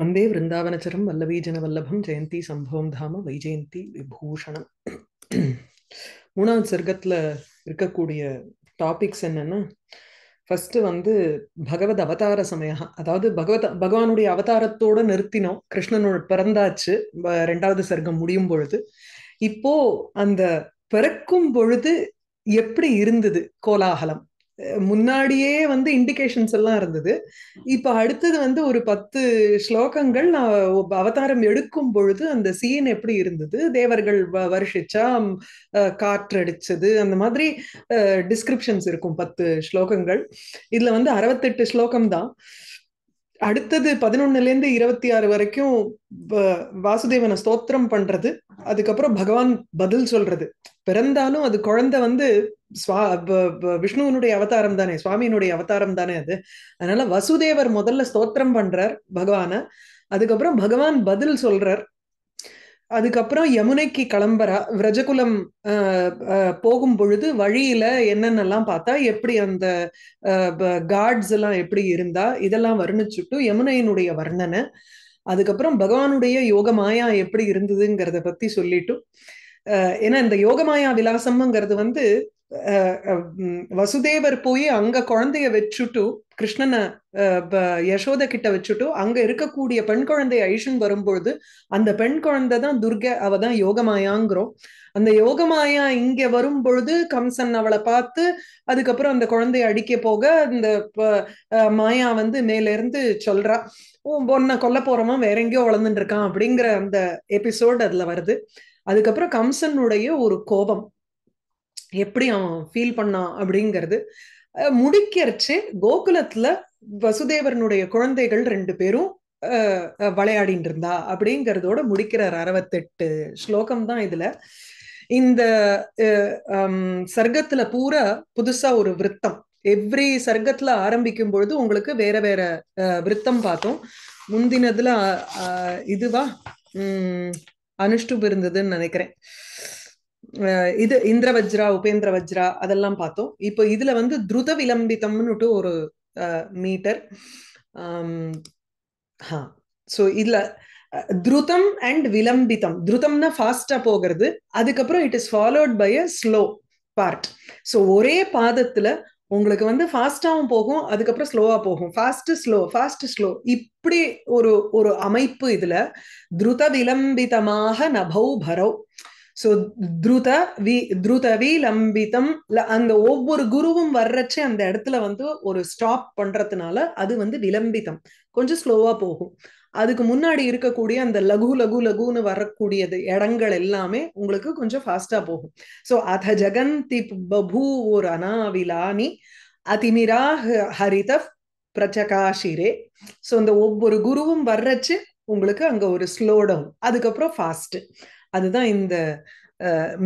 வந்தே விருந்தாவனச்சரம் வல்லவீஜன வல்லபம் ஜெயந்தி சம்பவம் தாம வைஜெயந்தி விபூஷணம் மூணாவது சர்க்கத்தில் இருக்கக்கூடிய டாபிக்ஸ் என்னன்னா ஃபர்ஸ்ட் வந்து பகவத் அவதார சமயம் அதாவது பகவத பகவானுடைய அவதாரத்தோட நிறுத்தினோம் கிருஷ்ணனோட பிறந்தாச்சு ரெண்டாவது சர்க்கம் முடியும் பொழுது இப்போ அந்த பிறக்கும் பொழுது எப்படி இருந்தது கோலாகலம் முன்னாடியே வந்து இண்டிகேஷன்ஸ் எல்லாம் இருந்தது இப்ப அடுத்தது வந்து ஒரு பத்து ஸ்லோகங்கள் நான் அவதாரம் எடுக்கும் பொழுது அந்த சீன் எப்படி இருந்தது தேவர்கள் வருஷிச்சா காற்றடிச்சது அந்த மாதிரி டிஸ்கிரிப்ஷன்ஸ் இருக்கும் பத்து ஸ்லோகங்கள் இதுல வந்து அறுபத்தெட்டு ஸ்லோகம் தான் அடுத்தது இருந்து இருபத்தி ஆறு வரைக்கும் வாசுதேவனை ஸ்தோத்திரம் பண்றது அதுக்கப்புறம் பகவான் பதில் சொல்றது பிறந்தாலும் அது குழந்தை வந்து விஷ்ணுவனுடைய அவதாரம் தானே சுவாமியினுடைய அவதாரம் தானே அது அதனால வசுதேவர் முதல்ல ஸ்தோத்திரம் பண்றார் பகவான அதுக்கப்புறம் பகவான் பதில் சொல்றார் அதுக்கப்புறம் யமுனைக்கு கிளம்புறா விரஜகுலம் போகும் பொழுது வழியில என்னென்னலாம் பார்த்தா எப்படி அந்த கார்ட்ஸ் எல்லாம் எப்படி இருந்தா இதெல்லாம் வர்ணிச்சுட்டு யமுனையினுடைய வர்ணனை அதுக்கப்புறம் பகவானுடைய யோக மாயா எப்படி இருந்ததுங்கிறத பத்தி சொல்லிட்டு ஏன்னா இந்த யோகமாயா விலாசம்ங்கிறது வந்து வசுதேவர் போய் அங்க குழந்தைய வச்சுட்டு கிருஷ்ணனை யசோத கிட்ட வச்சுட்டு அங்க இருக்கக்கூடிய பெண் குழந்தை ஐஷன் வரும்பொழுது அந்த பெண் குழந்தை தான் துர்க அவ தான் யோகமாயாங்கிறோம் அந்த யோகமாயா இங்க வரும் பொழுது கம்சன் அவளை பார்த்து அதுக்கப்புறம் அந்த குழந்தைய அடிக்க போக இந்த மாயா வந்து மேல இருந்து சொல்றா பொண்ணை கொல்ல போறோமா வேற எங்கேயோ வளர்ந்துட்டு இருக்கான் அப்படிங்கிற அந்த எபிசோடு அதுல வருது அதுக்கப்புறம் கம்சனுடைய ஒரு கோபம் எப்படி அவன் ஃபீல் பண்ணான் அப்படிங்கிறது முடிக்கிறச்சு கோகுலத்துல வசுதேவனுடைய குழந்தைகள் ரெண்டு பேரும் விளையாடிட்டு இருந்தா அப்படிங்கிறதோட முடிக்கிறார் அறுபத்தெட்டு ஸ்லோகம் தான் இதுல இந்த சர்க்கத்துல பூரா புதுசா ஒரு விரத்தம் எவ்ரி சர்க்கத்துல ஆரம்பிக்கும் பொழுது உங்களுக்கு வேற வேற விரத்தம் பார்த்தோம் முந்தினதுல இதுவா உம் அனுஷ்டுப் இருந்ததுன்னு நினைக்கிறேன் இது இந்திர வஜ்ரா உபேந்திர வஜ்ரா அதெல்லாம் பார்த்தோம் இப்போ இதுல வந்து துருத விளம்பித்தம்னுட்டு ஒரு மீட்டர் ஸோ இதுல துருதம் அண்ட் விளம்பித்தம் துருதம்னா ஃபாஸ்டா போகிறது அதுக்கப்புறம் it is followed by a slow part so ஒரே பாதத்துல உங்களுக்கு வந்து ஃபாஸ்டாகவும் போகும் அதுக்கப்புறம் ஸ்லோவா போகும் ஃபாஸ்ட் ஸ்லோ ஃபாஸ்ட் ஸ்லோ இப்படி ஒரு ஒரு அமைப்பு இதுல துருத விளம்பிதமாக நபௌ பரௌ சோ துருத வி துருத விலம்பிதம் அந்த ஒவ்வொரு குருவும் வர்றச்சு அந்த இடத்துல வந்து ஒரு ஸ்டாப் பண்றதுனால அது வந்து விலம்பிதம் கொஞ்சம் ஸ்லோவா போகும் அதுக்கு முன்னாடி இருக்கக்கூடிய அந்த லகு லகு லகுன்னு வரக்கூடியது இடங்கள் எல்லாமே உங்களுக்கு கொஞ்சம் ஃபாஸ்டா போகும் சோ அத ஜகந்தி பபூ ஒரு அனாவிலானி அதிமிரா ஹரித பிரச்சகாஷிரே சோ இந்த ஒவ்வொரு குருவும் வர்றச்சு உங்களுக்கு அங்க ஒரு ஸ்லோ டவுன் அதுக்கப்புறம் ஃபாஸ்ட் அதுதான் இந்த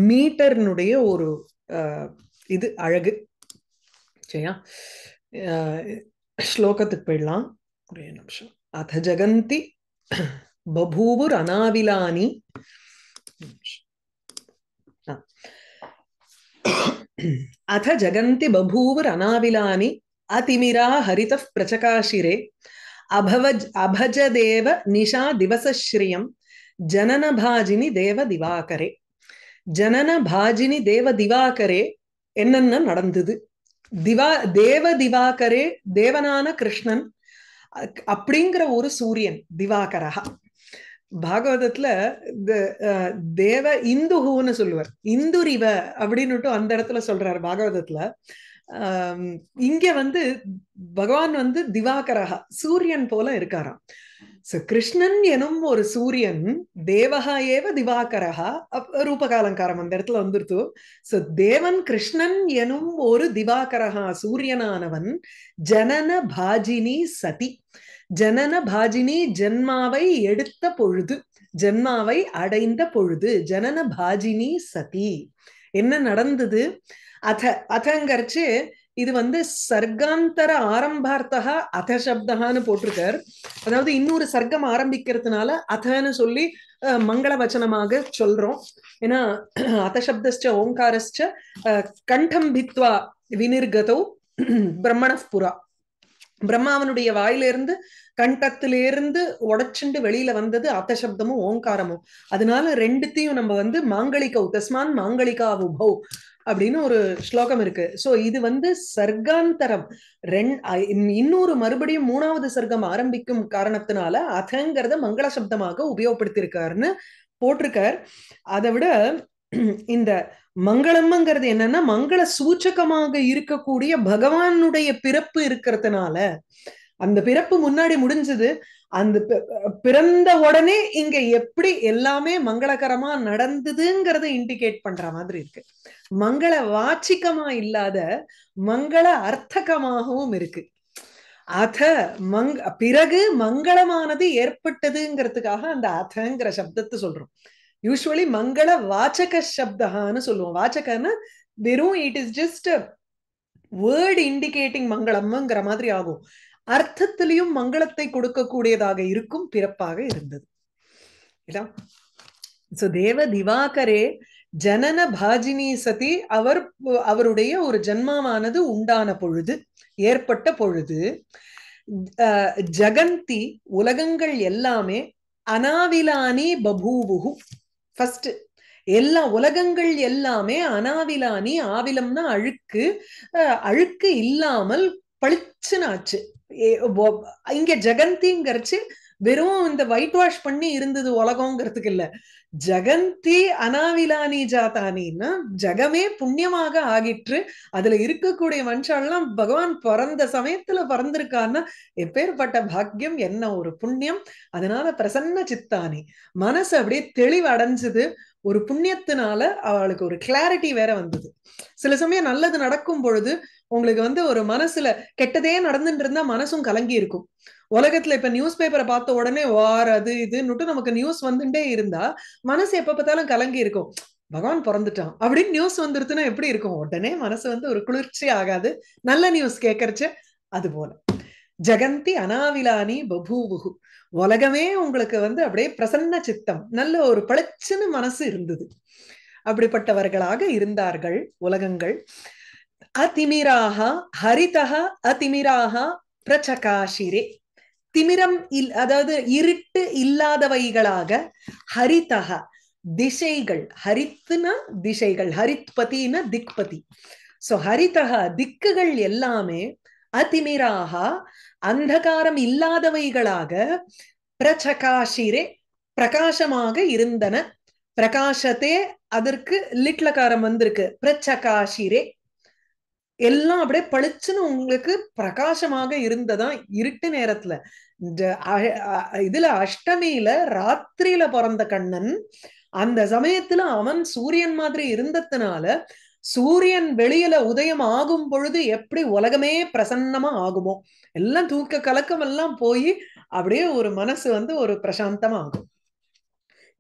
மீட்டர்னுடைய ஒரு இது அழகு சரியா ஸ்லோகத்துக்கு போயிடலாம் ஒரே நிமிஷம் அத ஜகந்தி பபூபுர் அனாவிலானி அத ஜகந்தி பபூவர் அனாவிலானி அதிமிரா ஹரித பிரச்சகாஷிரே அபவஜ் அபஜதேவ நிஷா திவசஸ்ரீயம் ஜனன பாஜினி தேவ திவாகரே பாஜினி தேவ திவாகரே என்னென்ன நடந்தது திவா தேவ திவாகரே தேவனான கிருஷ்ணன் அப்படிங்கிற ஒரு சூரியன் திவாகரகா பாகவதத்துல தேவ இந்து ஹூன்னு சொல்லுவார் இந்துரிவ அப்படின்னுட்டு அந்த இடத்துல சொல்றாரு பாகவதத்துல ஆஹ் இங்க வந்து பகவான் வந்து திவாகரகா சூரியன் போல இருக்காராம் சோ கிருஷ்ணன் எனும் ஒரு சூரியன் தேவகா ஏவ திவாகரகா ரூபகாலங்காரம் அந்த இடத்துல வந்துருத்து சோ தேவன் கிருஷ்ணன் எனும் ஒரு திவாகரகா சூரியனானவன் ஜனன பாஜினி சதி ஜனன பாஜினி ஜென்மாவை எடுத்த பொழுது ஜென்மாவை அடைந்த பொழுது ஜனன பாஜினி சதி என்ன நடந்தது அத அதங்கரிச்சு இது வந்து சர்க்காந்தர ஆரம்பார்த்தகா அத சப்தகான்னு போட்டிருக்கார் அதாவது இன்னொரு சர்க்கம் ஆரம்பிக்கிறதுனால அதன்னு சொல்லி மங்கள வச்சனமாக சொல்றோம் ஏன்னா அதசப்தஸ்ட ஓங்காரஸ்ட கண்டம் பித்வா வினிர்கதோ பிரம்மணப்புரா பிரம்மாவனுடைய வாயிலிருந்து கண்டத்திலிருந்து உடச்சுண்டு வெளியில வந்தது அத்தசப்தமும் ஓங்காரமும் அதனால ரெண்டுத்தையும் நம்ம வந்து மாங்கலிகவு தஸ்மான் மாங்களிகா உபௌ அப்படின்னு ஒரு ஸ்லோகம் இருக்கு சோ இது வந்து சர்க்காந்தரம் ரெண் இன்னொரு மறுபடியும் மூணாவது சர்க்கம் ஆரம்பிக்கும் காரணத்தினால அதங்கிறத மங்கள சப்தமாக உபயோகப்படுத்தியிருக்காருன்னு போட்டிருக்கார் அதை விட இந்த மங்களம்ங்கிறது என்னன்னா மங்கள சூச்சகமாக இருக்கக்கூடிய பகவானுடைய பிறப்பு இருக்கிறதுனால அந்த பிறப்பு முன்னாடி முடிஞ்சது அந்த பிறந்த உடனே இங்க எப்படி எல்லாமே மங்களகரமா நடந்ததுங்கிறத இண்டிகேட் பண்ற மாதிரி இருக்கு மங்கள வாச்சிக்கமா இல்லாத மங்கள அர்த்தகமாகவும் இருக்கு அத மங் பிறகு மங்களமானது ஏற்பட்டதுங்கிறதுக்காக அந்த அதங்கிற சப்தத்தை சொல்றோம் யூஸ்வலி மங்கள வாச்சக சப்தகான்னு சொல்லுவோம் வாச்சகன்னு வெறும் it is just word indicating மங்களம்ங்கிற மாதிரி ஆகும் அர்த்தத்திலையும் மங்களத்தை கொடுக்கக்கூடியதாக இருக்கும் பிறப்பாக இருந்தது சோ தேவ திவாகரே ஜனன பாஜினி சதி அவர் அவருடைய ஒரு ஜன்மமானது உண்டான பொழுது ஏற்பட்ட பொழுது ஜகந்தி உலகங்கள் எல்லாமே அனாவிலானி பபூவுகு ஃபர்ஸ்ட் எல்லா உலகங்கள் எல்லாமே அனாவிலானி ஆவிலம்னா அழுக்கு அழுக்கு இல்லாமல் பளிச்சுனாச்சு இங்க ஜெகந்திங்கிறச்சு வெறும் இந்த ஒயிட் வாஷ் பண்ணி இருந்தது உலகம்ங்கிறதுக்கு இல்ல ஜெகந்தி அனாவிலானி ஜாத்தானின்னா ஜெகமே புண்ணியமாக ஆகிற்று அதுல இருக்கக்கூடிய எல்லாம் பகவான் பிறந்த சமயத்துல பிறந்திருக்கான்னா எப்பேற்பட்ட பாக்கியம் என்ன ஒரு புண்ணியம் அதனால பிரசன்ன சித்தானி மனசு அப்படியே தெளிவடைஞ்சது ஒரு புண்ணியத்தினால அவளுக்கு ஒரு கிளாரிட்டி வேற வந்தது சில சமயம் நல்லது நடக்கும் பொழுது உங்களுக்கு வந்து ஒரு மனசுல கெட்டதே நடந்துட்டு இருந்தா மனசும் கலங்கி இருக்கும் உலகத்துல இப்ப நியூஸ் பேப்பரை பார்த்த உடனே வார் அது இதுன்னுட்டு நமக்கு நியூஸ் வந்துட்டே இருந்தா மனசு எப்ப பார்த்தாலும் கலங்கி இருக்கும் பகவான் பிறந்துட்டான் அப்படின்னு நியூஸ் வந்துருதுன்னா எப்படி இருக்கும் உடனே மனசு வந்து ஒரு குளிர்ச்சி ஆகாது நல்ல நியூஸ் கேட்கறச்சு அது போல ஜெகந்தி அனாவிலானி பபூவுகு உலகமே உங்களுக்கு வந்து அப்படியே பிரசன்ன சித்தம் நல்ல ஒரு பழச்சுன்னு மனசு இருந்தது அப்படிப்பட்டவர்களாக இருந்தார்கள் உலகங்கள் அதிமிராக ஹரிதக அதிமிராக பிரச்சகாஷிரே திமிரம் இல் அதாவது இருட்டு இல்லாதவைகளாக ஹரிதக திசைகள் ஹரித்துனா திசைகள் ஹரித்பதினா திக்பதி சோ ஹரிதக திக்குகள் எல்லாமே அதிமிராக அந்தகாரம் இல்லாதவைகளாக பிரச்சகாஷிரே பிரகாசமாக இருந்தன பிரகாசத்தே அதற்கு லிட்லகாரம் வந்திருக்கு பிரச்சகாஷிரே எல்லாம் அப்படியே பளிச்சுன்னு உங்களுக்கு பிரகாசமாக இருந்ததா இருட்டு நேரத்துல இதுல அஷ்டமியில ராத்திரியில பிறந்த கண்ணன் அந்த சமயத்துல அவன் சூரியன் மாதிரி இருந்ததுனால சூரியன் வெளியில உதயம் ஆகும் பொழுது எப்படி உலகமே பிரசன்னமா ஆகுமோ எல்லாம் தூக்க கலக்கம் எல்லாம் போய் அப்படியே ஒரு மனசு வந்து ஒரு பிரசாந்தமா ஆகும்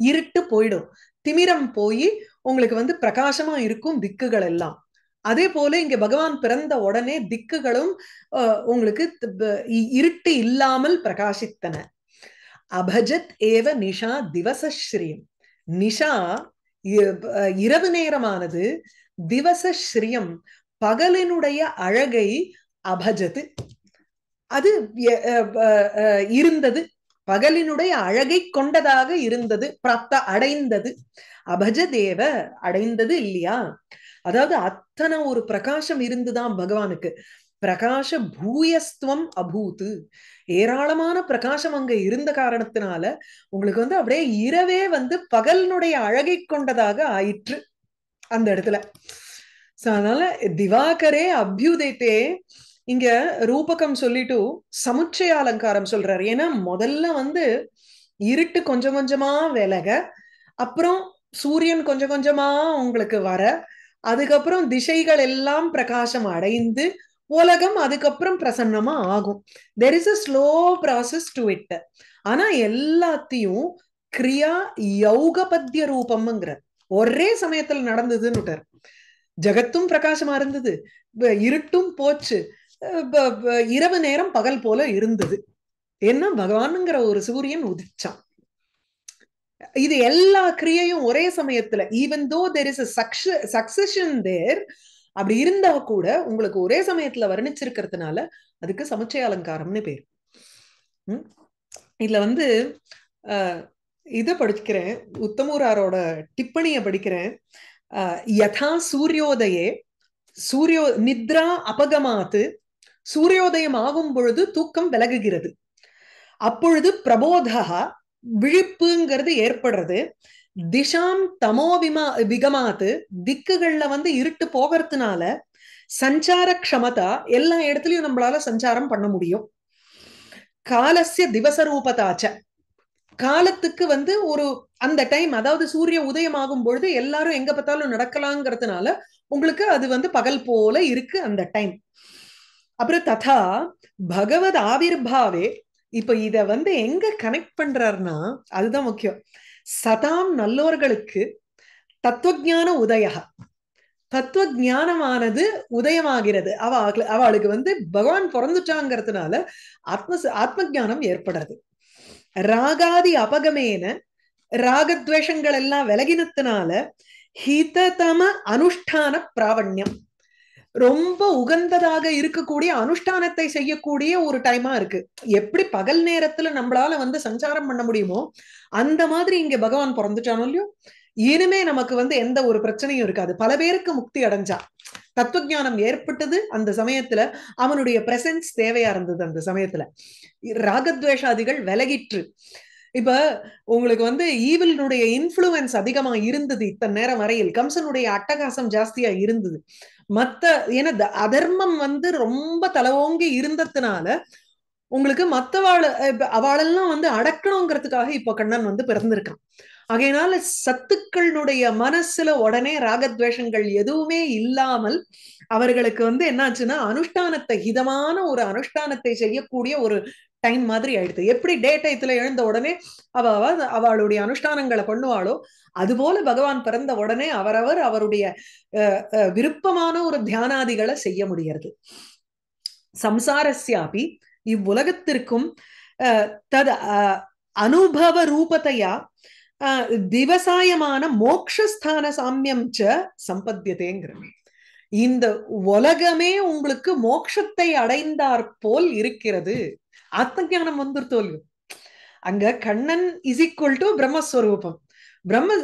இருட்டு போயிடும் திமிரம் போய் உங்களுக்கு வந்து பிரகாசமா இருக்கும் திக்குகள் எல்லாம் அதே போல இங்க பகவான் பிறந்த உடனே திக்குகளும் உங்களுக்கு இருட்டு இல்லாமல் பிரகாசித்தன அபஜத் ஏவ நிஷா திவச நிஷா இரவு நேரமானது திவச ஸ்ரீயம் பகலினுடைய அழகை அபஜது அது இருந்தது பகலினுடைய அழகை கொண்டதாக இருந்தது பிராப்த அடைந்தது அபஜதேவ அடைந்தது இல்லையா அதாவது அத்தனை ஒரு பிரகாசம் இருந்துதான் பகவானுக்கு பிரகாச பூயஸ்துவம் அபூத்து ஏராளமான பிரகாசம் அங்க இருந்த காரணத்தினால உங்களுக்கு வந்து அப்படியே இரவே வந்து பகலினுடைய அழகை கொண்டதாக ஆயிற்று அந்த இடத்துல அதனால திவாகரே அபியுதேட்டே இங்க ரூபகம் சொல்லிட்டு சமுச்சய அலங்காரம் சொல்றாரு ஏன்னா முதல்ல வந்து இருட்டு கொஞ்சம் கொஞ்சமா விலக அப்புறம் சூரியன் கொஞ்சம் கொஞ்சமா உங்களுக்கு வர அதுக்கப்புறம் திசைகள் எல்லாம் பிரகாசம் அடைந்து உலகம் அதுக்கப்புறம் பிரசன்னமா ஆகும் there is a slow process to it ஆனா எல்லாத்தையும் கிரியா யௌகபத்திய ரூபம்ங்கிற ஒரே சமயத்துல நடந்ததுன்னு ஜகத்தும் பிரகாசமா இருந்தது இருட்டும் போச்சு இரவு நேரம் பகல் போல இருந்தது என்ன பகவானுங்கிற ஒரு சூரியன் உதிச்சான் இது எல்லா கிரியையும் ஒரே சமயத்துல even though there is succession தேர் அப்படி இருந்தா கூட உங்களுக்கு ஒரே சமயத்துல வர்ணிச்சிருக்கிறதுனால அதுக்கு சமுச்சய அலங்காரம்னு பேர் இதுல வந்து இத படிக்கிறேன் உத்தமூராரோட டிப்பணியை படிக்கிறேன் யதா சூரியோதயே சூரியோ நித்ரா அபகமாத்து சூரியோதயம் ஆகும் பொழுது தூக்கம் விலகுகிறது அப்பொழுது பிரபோதகா விழிப்புங்கிறது ஏற்படுறது திஷாம் தமோ விமா விகமாத்து திக்குகள்ல வந்து இருட்டு போகிறதுனால சஞ்சார க்ஷமதா எல்லா இடத்துலயும் நம்மளால சஞ்சாரம் பண்ண முடியும் காலசிய ரூபதாச்ச காலத்துக்கு வந்து ஒரு அந்த டைம் அதாவது சூரிய உதயமாகும் பொழுது எல்லாரும் எங்க பார்த்தாலும் நடக்கலாங்கிறதுனால உங்களுக்கு அது வந்து பகல் போல இருக்கு அந்த டைம் அப்புறம் ததா பகவத் ஆவிர்பாவே இப்ப இத வந்து எங்க கனெக்ட் பண்றாருன்னா அதுதான் முக்கியம் சதாம் நல்லோர்களுக்கு தத்துவஜான உதயா தத்துவ ஜானமானது உதயமாகிறது அவ அவளுக்கு வந்து பகவான் பிறந்துட்டாங்கிறதுனால ஆத்ம ஆத்ம ஜானம் ஏற்படுறது ராகாதி அபகமேன ராகத்வேஷங்கள் எல்லாம் விலகினத்தினால ஹிததம அனுஷ்டான பிராவண்யம் ரொம்ப உகந்ததாக இருக்கக்கூடிய அனுஷ்டானத்தை செய்யக்கூடிய ஒரு டைமா இருக்கு எப்படி பகல் நேரத்துல நம்மளால வந்து சஞ்சாரம் பண்ண முடியுமோ அந்த மாதிரி இங்க பகவான் பிறந்துட்டானோ இல்லையோ இனிமே நமக்கு வந்து எந்த ஒரு பிரச்சனையும் இருக்காது பல பேருக்கு முக்தி அடைஞ்சா தத்துவ ஞானம் ஏற்பட்டது அந்த சமயத்துல அவனுடைய பிரசன்ஸ் தேவையா இருந்தது அந்த சமயத்துல ராகத்வேஷாதிகள் விலகிற்று இப்ப உங்களுக்கு வந்து ஈவிலினுடைய இன்ஃபுளுன்ஸ் அதிகமா இருந்தது இத்தனை நேரம் வரையில் கம்சனுடைய அட்டகாசம் ஜாஸ்தியா இருந்தது மத்த ஏன்னா அதர்மம் வந்து ரொம்ப தலவோங்கி இருந்ததுனால உங்களுக்கு மத்தவாளை அவளெல்லாம் வந்து அடக்கணுங்கிறதுக்காக இப்ப கண்ணன் வந்து பிறந்திருக்கான் ஆகையினால சத்துக்களுடைய மனசுல உடனே ராகத்வேஷங்கள் எதுவுமே இல்லாமல் அவர்களுக்கு வந்து என்னாச்சுன்னா அனுஷ்டானத்தை ஹிதமான ஒரு அனுஷ்டானத்தை செய்யக்கூடிய ஒரு டைம் மாதிரி ஆயிடுது எப்படி டே டைத்துல எழுந்த உடனே அவ அவளுடைய அனுஷ்டானங்களை பண்ணுவாளோ அது போல பகவான் பிறந்த உடனே அவரவர் அவருடைய விருப்பமான ஒரு தியானாதிகளை செய்ய முடியறது சம்சாரஸ்யாபி இவ்வுலகத்திற்கும் தது அனுபவ ரூபத்தையா திவசாயமான மோக்ஷஸ்தான சாமியம் ச சம்பத்தியதேங்கிறது இந்த உலகமே உங்களுக்கு மோக்ஷத்தை அடைந்தார் போல் இருக்கிறது ஆத்மஜானம் வந்துரு தோல்வி அங்க கண்ணன் இஸ் ஈக்குவல் டு பிரம்மஸ்வரூபம் பிரம்ம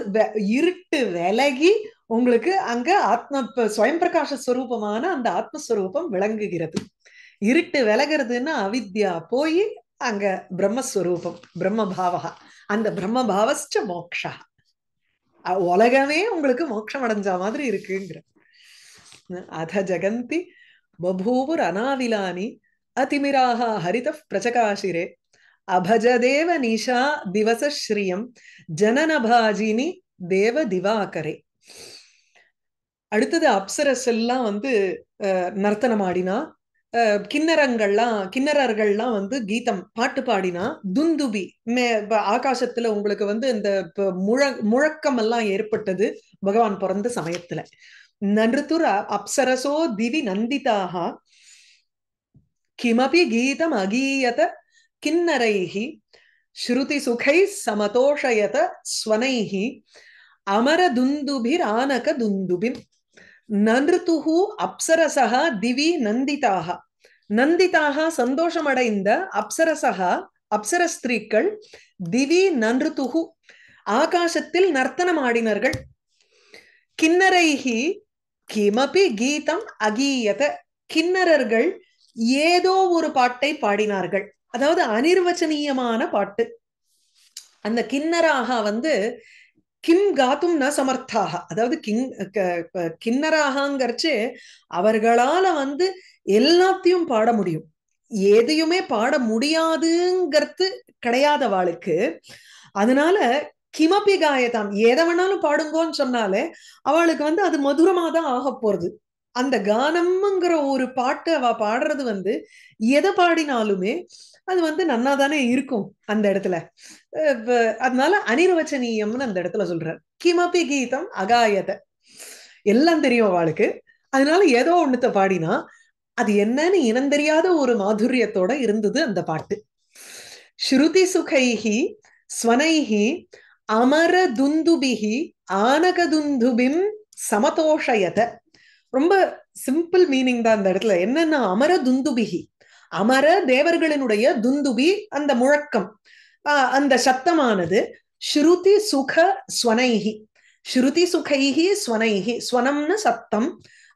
இருட்டு விலகி உங்களுக்கு அங்க ஆத்ம ஸ்வயம் பிரகாஷஸ்வரூபமான ஸ்வரூபமான அந்த ஆத்மஸ்வரூபம் விளங்குகிறது இருட்டு விலகிறதுன்னா அவித்யா போய் அங்க பிரம்மஸ்வரூபம் பாவகா அந்த பிரம்ம பாவஸ்ட மோக்ஷா உலகமே உங்களுக்கு மோட்சம் அடைஞ்ச மாதிரி இருக்குங்கிற அத ஜெகந்தி பபூவுர் அனாவிலானி அதிமிராக ஹரித பிரச்சகாசிரே அபஜதேவ நிஷா திவச ஸ்ரீயம் ஜனனபாஜினி தேவ திவாகரே அடுத்தது அப்சரஸ் எல்லாம் வந்து நர்த்தனம் ஆடினா கிண்ணறங்கள்லாம் கிண்ணறர்கள்லாம் வந்து கீதம் பாட்டு பாடினா துந்துபி மே ஆகாசத்துல உங்களுக்கு வந்து இந்த முழ முழக்கம் எல்லாம் ஏற்பட்டது பகவான் பிறந்த சமயத்துல நன்றுத்துற அப்சரசோ திவி நந்திதாகா கிமபி கீதம் அகீயத கிண்ணரைஹி சுகை சமதோஷயத ஸ்வனைஹி அமரதுந்துபிரானக துந்துபிம் நருத்துகு அப்சரசகா திவி நந்திதாக நந்திதாக சந்தோஷமடைந்த அப்சரசகா அப்சரஸ்திரீக்கள் திவி நன்றுதுகு ஆகாசத்தில் நர்த்தனம் ஆடினர்கள் கிண்ணரைஹி கிமபி கீதம் அகீயத கிண்ணரர்கள் ஏதோ ஒரு பாட்டை பாடினார்கள் அதாவது அனிர்வச்சனீயமான பாட்டு அந்த கிண்ணராக வந்து கிம் காத்தும் ந சமர்த்தாக அதாவது கிங் கிண்ணராகங்கிறச்சு அவர்களால வந்து எல்லாத்தையும் பாட முடியும் எதையுமே பாட முடியாதுங்கிறது கிடையாத வாளுக்கு அதனால கிமபி காயதாம் எதை வேணாலும் பாடுங்கோன்னு சொன்னாலே அவளுக்கு வந்து அது மதுரமாதான் ஆக போறது அந்த கானம்ங்கிற ஒரு பாட்டு அவ பாடுறது வந்து எதை பாடினாலுமே அது வந்து நன்னா தானே இருக்கும் அந்த இடத்துல அதனால அனிர்வச்சனீயம்னு அந்த இடத்துல சொல்றார் கிமபி கீதம் அகாயத எல்லாம் தெரியும் அவளுக்கு அதனால ஏதோ ஒண்ணுத்த பாடினா அது என்னன்னு இனந்தெரியாத ஒரு மாதுரியத்தோட இருந்தது அந்த பாட்டு ஸ்ருதி சுகைஹி ஸ்வனைஹி அமர துந்துபிஹி ஆனகதுந்துபிம் சமதோஷயத ரொம்ப சிம்பிள் மீனிங் தான் அந்த இடத்துல என்னன்னா அமர துந்துபிகி அமர தேவர்களினுடைய துந்துபி அந்த முழக்கம் அந்த சத்தமானது ஸ்ருதி சுக ஸ்வனைகி ஸ்ருதி சுகைகி ஸ்வனைகி ஸ்வனம்னு சத்தம்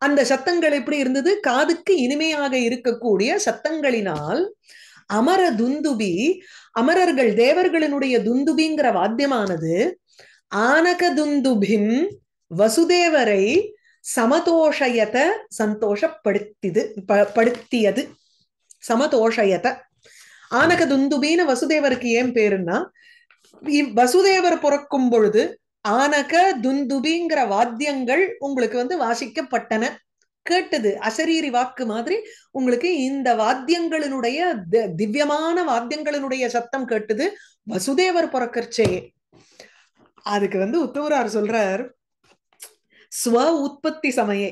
அந்த சத்தங்கள் எப்படி இருந்தது காதுக்கு இனிமையாக இருக்கக்கூடிய சத்தங்களினால் அமர துந்துபி அமரர்கள் தேவர்களினுடைய துந்துபிங்கிற வாத்தியமானது ஆனக துந்துபின் வசுதேவரை சமதோஷயத சந்தோஷப்படுத்திது படுத்தியது சமதோஷயத ஆனக துந்துபின்னு வசுதேவருக்கு ஏன் பேருன்னா வசுதேவர் பிறக்கும் பொழுது ஆனக துந்துபிங்கிற வாத்தியங்கள் உங்களுக்கு வந்து வாசிக்கப்பட்டன கேட்டது அசரீரி வாக்கு மாதிரி உங்களுக்கு இந்த வாத்தியங்களினுடைய திவ்யமான வாத்தியங்களினுடைய சத்தம் கேட்டது வசுதேவர் பிறக்கர்ச்சே அதுக்கு வந்து உத்தவரார் சொல்றார் ஸ்வ உற்பத்தி சமயே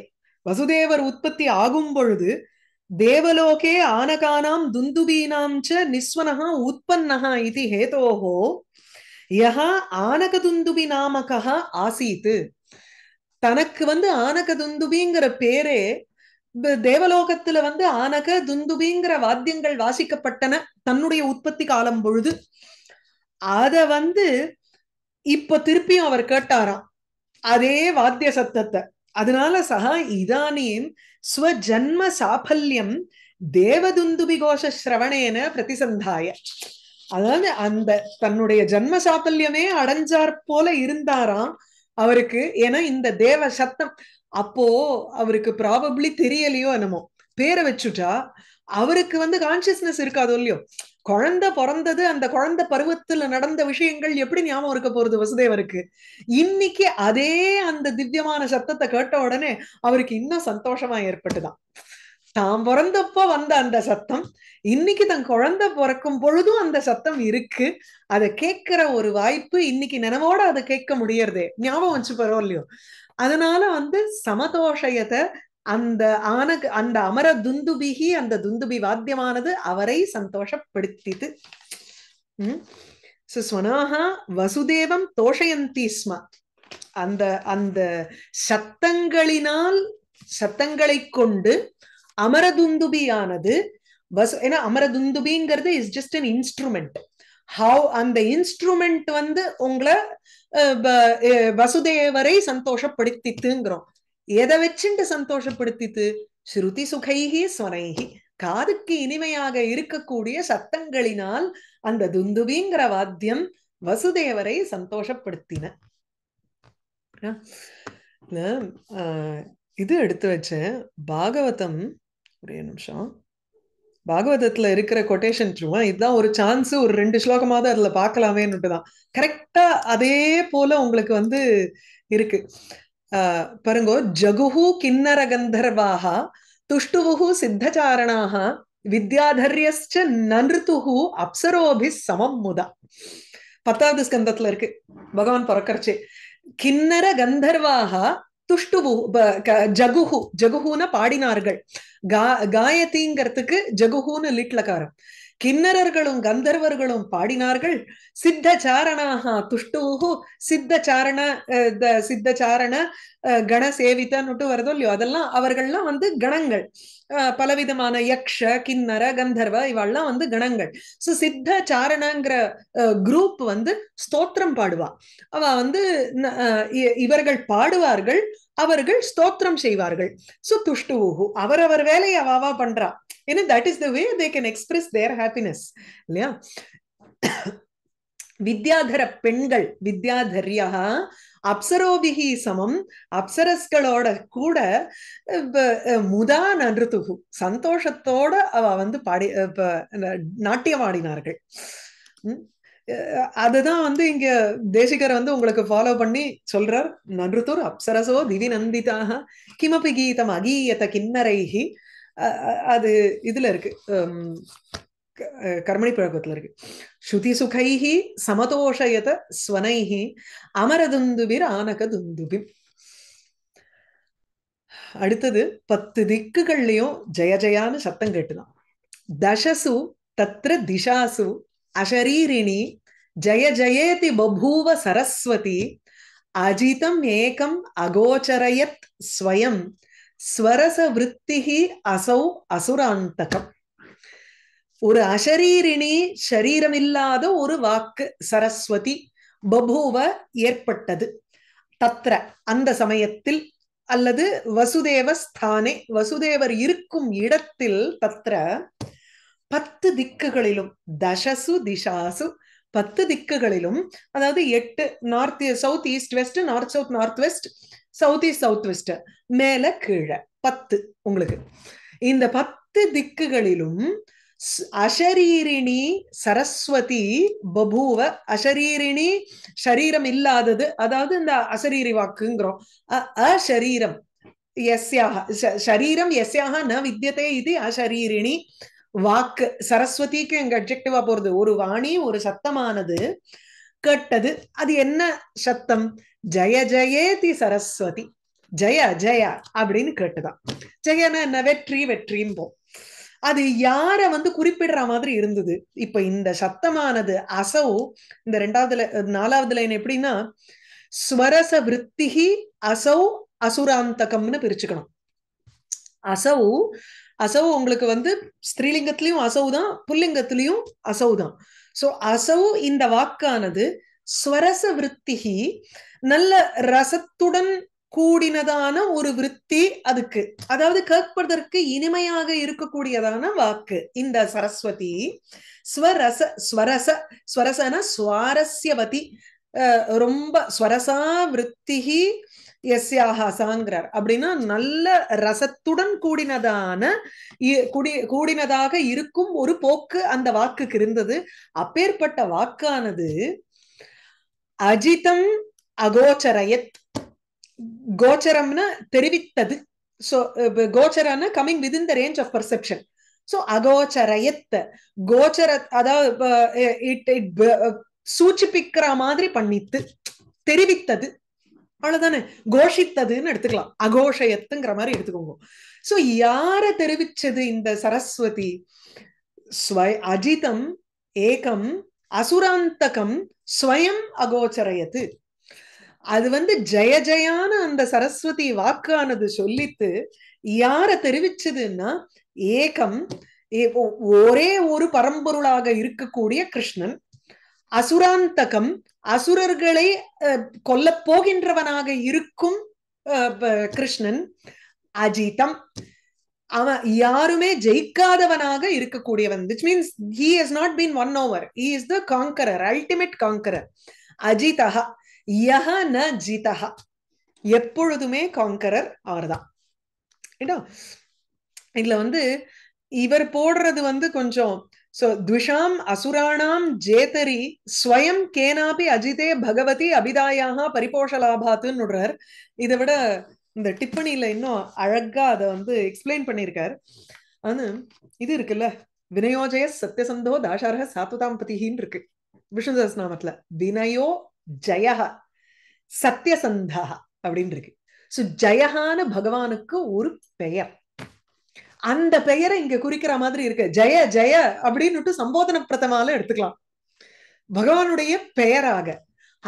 வசுதேவர் உற்பத்தி ஆகும் பொழுது தேவலோகே ஆனகானாம் துந்துபீனாம் ச நிஸ்வனஹா உற்பன்னஹா இது ஹேதோகோ யஹா ஆனகதுந்துபி நாமகா ஆசீத்து தனக்கு வந்து ஆனக துந்துபிங்கிற பேரே தேவலோகத்துல வந்து ஆனக துந்துபிங்கிற வாத்தியங்கள் வாசிக்கப்பட்டன தன்னுடைய உற்பத்தி காலம் பொழுது அத வந்து இப்ப திருப்பியும் அவர் கேட்டாராம் அதே வாத்திய சத்தத்தை அதனால சஹா இதானீம் ஸ்வஜன்ம சாஃபல்யம் தேவதுந்துபி கோஷ சிரவணேன பிரதிசந்தாய அதாவது அந்த தன்னுடைய ஜன்ம சாபல்யமே அடைஞ்சார் போல இருந்தாராம் அவருக்கு ஏன்னா இந்த தேவ சத்தம் அப்போ அவருக்கு ப்ராபப்ளி தெரியலையோ என்னமோ பேரை வச்சுட்டா அவருக்கு வந்து கான்சியஸ்னஸ் இருக்காதோ இல்லையோ குழந்தை பிறந்தது அந்த குழந்தை பருவத்துல நடந்த விஷயங்கள் எப்படி ஞாபகம் இருக்க போறது வசுதேவருக்கு இன்னைக்கு அதே அந்த திவ்யமான சத்தத்தை கேட்ட உடனே அவருக்கு இன்னும் சந்தோஷமா ஏற்பட்டுதான் தான் பிறந்தப்ப வந்த அந்த சத்தம் இன்னைக்கு தன் குழந்தை பிறக்கும் பொழுதும் அந்த சத்தம் இருக்கு அதை கேட்கிற ஒரு வாய்ப்பு இன்னைக்கு நினைவோட அதை கேட்க முடியறதே ஞாபகம் வச்சு பரவாயில்லையோ அதனால வந்து சமதோஷயத்தை அந்த ஆன அந்த அமர துந்துபிகி அந்த துந்துபி வாத்தியமானது அவரை சந்தோஷப்படுத்திது உம் வசுதேவம் தோஷயந்தி ஸ்ம அந்த அந்த சத்தங்களினால் சத்தங்களை கொண்டு அமரதுந்துபியானது வசு ஏன்னா அமரதுந்துபிங்கிறது is just an instrument how அந்த இன்ஸ்ட்ருமெண்ட் வந்து உங்களை வசுதேவரை சந்தோஷப்படுத்தித்துங்கிறோம் எதை வச்சுண்டு சந்தோஷப்படுத்தித்து ஸ்ருதி சுகைகி ஸ்வனைகி காதுக்கு இனிமையாக இருக்கக்கூடிய சத்தங்களினால் அந்த துந்துவிங்கிற வாத்தியம் வசுதேவரை சந்தோஷப்படுத்தின இது எடுத்து வச்சேன் பாகவதம் ஒரே நிமிஷம் பாகவதத்துல இருக்கிற கொட்டேஷன் சும்மா இதுதான் ஒரு சான்ஸ் ஒரு ரெண்டு ஸ்லோகமாவது அதுல பார்க்கலாமேன்னுட்டுதான் கரெக்டா அதே போல உங்களுக்கு வந்து இருக்கு பாருங்க ஜகுஹு கிண்ணர கந்தர்வாக துஷ்டுவுஹு சித்தச்சாரணாக வித்யாதரியஸ்ச நன்றுத்துஹு அப்சரோபி சமம் முதா பத்தாவது ஸ்கந்தத்துல இருக்கு பகவான் பிறக்கிறச்சு கிண்ணர கந்தர்வாக துஷ்டுவு ஜகுஹு ஜகுஹூன பாடினார்கள் கா காயத்திங்கிறதுக்கு ஜகுஹுன்னு லிட்லக்காரம் கிண்ணரர்களும் கந்தர்வர்களும் பாடினார்கள் சித்த சாரணாக துஷ்டூகு சித்த சாரண சித்த சாரண கண சேவித்தான்னு வருதோ இல்லையோ அதெல்லாம் அவர்கள்லாம் வந்து கணங்கள் பலவிதமான யக்ஷ கிண்ணர கந்தர்வ இவெல்லாம் வந்து கணங்கள் சோ சித்த சாரணங்கிற குரூப் வந்து ஸ்தோத்திரம் பாடுவா அவ வந்து இவர்கள் பாடுவார்கள் அவர்கள் ஸ்தோத்திரம் செய்வார்கள் சோ துஷ்டுவுகு அவரவர் வேலையை அவாவா பண்றா ஏன்னா that is the way they can express their happiness இல்லையா வித்யாதர பெண்கள் வித்யாதர்யா அப்சரோபிகி சமம் அப்சரஸ்களோட கூட முதா நன்றுதுகு சந்தோஷத்தோட அவ வந்து பாடி நாட்டியம் ஆடினார்கள் அதுதான் வந்து இங்க தேசிகர் வந்து உங்களுக்கு ஃபாலோ பண்ணி சொல்றார் நன்றுத்தூர் அப்சரசோ திவி நந்திதாக கிமபி கீதம் அகீயத கிண்ணரைகி அது இதுல இருக்கு கர்மணி பழக்கத்துல இருக்கு ஸ்ருதி சுகைஹி சமதோஷயத ஸ்வனைஹி அமரதுந்துபிர் ஆனக அடுத்தது பத்து திக்குகள்லயும் ஜெய ஜயான்னு சத்தம் கேட்டுதான் தசசு தத்ர திசாசு அஷரீரிணி ஜய ஜயேதி பபூவ சரஸ்வதி அஜிதம் ஏகம் அகோச்சரயத் ஸ்வயம் ஸ்வரச விற்த்திகி அசௌ அசுராந்தகம் ஒரு அசரீரிணி இல்லாத ஒரு வாக்கு சரஸ்வதி பபுவ ஏற்பட்டது தத்ர அந்த சமயத்தில் அல்லது வசுதேவ ஸ்தானே வசுதேவர் இருக்கும் இடத்தில் தத்ர பத்து திக்குகளிலும் தசசு திசாசு பத்து திக்குகளிலும் அதாவது எட்டு north south east west north south north west south east south west மேல கீழே பத்து உங்களுக்கு இந்த பத்து திக்குகளிலும் அஷரீரிணி சரஸ்வதி பபூவ அசரீரிணி ஷரீரம் இல்லாதது அதாவது இந்த அசரீரி வாக்குங்கிறோம் அசரீரம் எஸ்யாக ஷரீரம் எஸ்யாக ந வித்தியதே இது அஷரீரிணி வாக்கு சரஸ்வதிக்கு எங்க அப்ஜெக்டிவா போறது ஒரு வாணி ஒரு சத்தமானது கேட்டது அது என்ன சத்தம் ஜய தி சரஸ்வதி ஜெய ஜெயா அப்படின்னு கேட்டுதான் ஜெயன்னா என்ன வெற்றி வெற்றின்போம் அது யார வந்து குறிப்பிடுற மாதிரி இருந்தது இப்ப இந்த சத்தமானது அசௌ இந்த ரெண்டாவதுல நாலாவது லைன் எப்படின்னா ஸ்வரச விற்த்திகி அசௌ அசுராந்தகம்னு பிரிச்சுக்கணும் அசௌ அசௌ உங்களுக்கு வந்து ஸ்திரீலிங்கத்திலயும் அசௌ தான் புல்லிங்கத்திலயும் அசௌ தான் சோ அசௌ இந்த வாக்கானது ஸ்வரச விற்த்திகி நல்ல ரசத்துடன் கூடினதான ஒரு விற்பி அதுக்கு அதாவது கேட்பதற்கு இனிமையாக இருக்கக்கூடியதான வாக்கு இந்த சரஸ்வதி ஸ்வரச ஸ்வரச ஸ்வரசன சுவாரஸ்யவதி ரொம்ப ஸ்வரசா விற்த்திகி எஸ்யாக சாங்கிறார் அப்படின்னா நல்ல ரசத்துடன் கூடினதான குடி கூடினதாக இருக்கும் ஒரு போக்கு அந்த வாக்குக்கு இருந்தது அப்பேற்பட்ட வாக்கானது அஜிதம் அகோச்சரயத் கோச்சரம்னா தெரிவித்தது சோ கோச்சரம்னா with in the range of perception so அகோச்சரயத் கோச்சர அதாவது இட் இட் சூச்சிப்பிக்கிற மாதிரி பண்ணித்து தெரிவித்தது அவ்வளவுதானே கோஷித்ததுன்னு எடுத்துக்கலாம் அகோஷயத்துங்கிற மாதிரி எடுத்துக்கோங்க சோ யார தெரிவிச்சது இந்த சரஸ்வதி அஜிதம் ஏகம் அசுராந்தகம் ஸ்வயம் அகோச்சரயத்து அது வந்து ஜெய ஜெயான அந்த சரஸ்வதி வாக்கானது சொல்லித்து யார தெரிவிச்சதுன்னா ஏகம் ஒரே ஒரு பரம்பொருளாக இருக்கக்கூடிய கிருஷ்ணன் அசுராந்தகம் அசுரர்களை கொல்ல போகின்றவனாக இருக்கும் கிருஷ்ணன் அஜிதம் அவன் யாருமே ஜெயிக்காதவனாக இருக்கக்கூடியவன் which means he has not been won over he is the conqueror ultimate conqueror அஜிதஹா யஹ ந ஜீதஹா எப்பொழுதுமே காங்கரர் அவர்தான் இதுல வந்து இவர் போடுறது வந்து கொஞ்சம் சோ துஷாம் அசுராணாம் ஜேதரி ஸ்வயம் கேனாபி அஜிதே பகவதி அபிதாயாக பரிபோஷ விடுறார் இதை விட இந்த டிப்பணியில இன்னும் அழகா அதை வந்து எக்ஸ்பிளைன் பண்ணியிருக்கார் அது இது இருக்குல்ல வினயோஜய சத்தியசந்தோ தாசாரக சாத்துதாம் பதிகின்னு இருக்கு விஷ்ணுதாஸ் நாமத்துல வினயோ ஜெயஹா சத்தியசந்தா அப்படின்னு இருக்கு ஸோ ஜெயஹான பகவானுக்கு ஒரு பெயர் அந்த பெயரை இங்க குறிக்கிற மாதிரி இருக்கு ஜெய ஜெய அப்படின்னுட்டு சம்போதன பிரதமால எடுத்துக்கலாம் பகவானுடைய பெயராக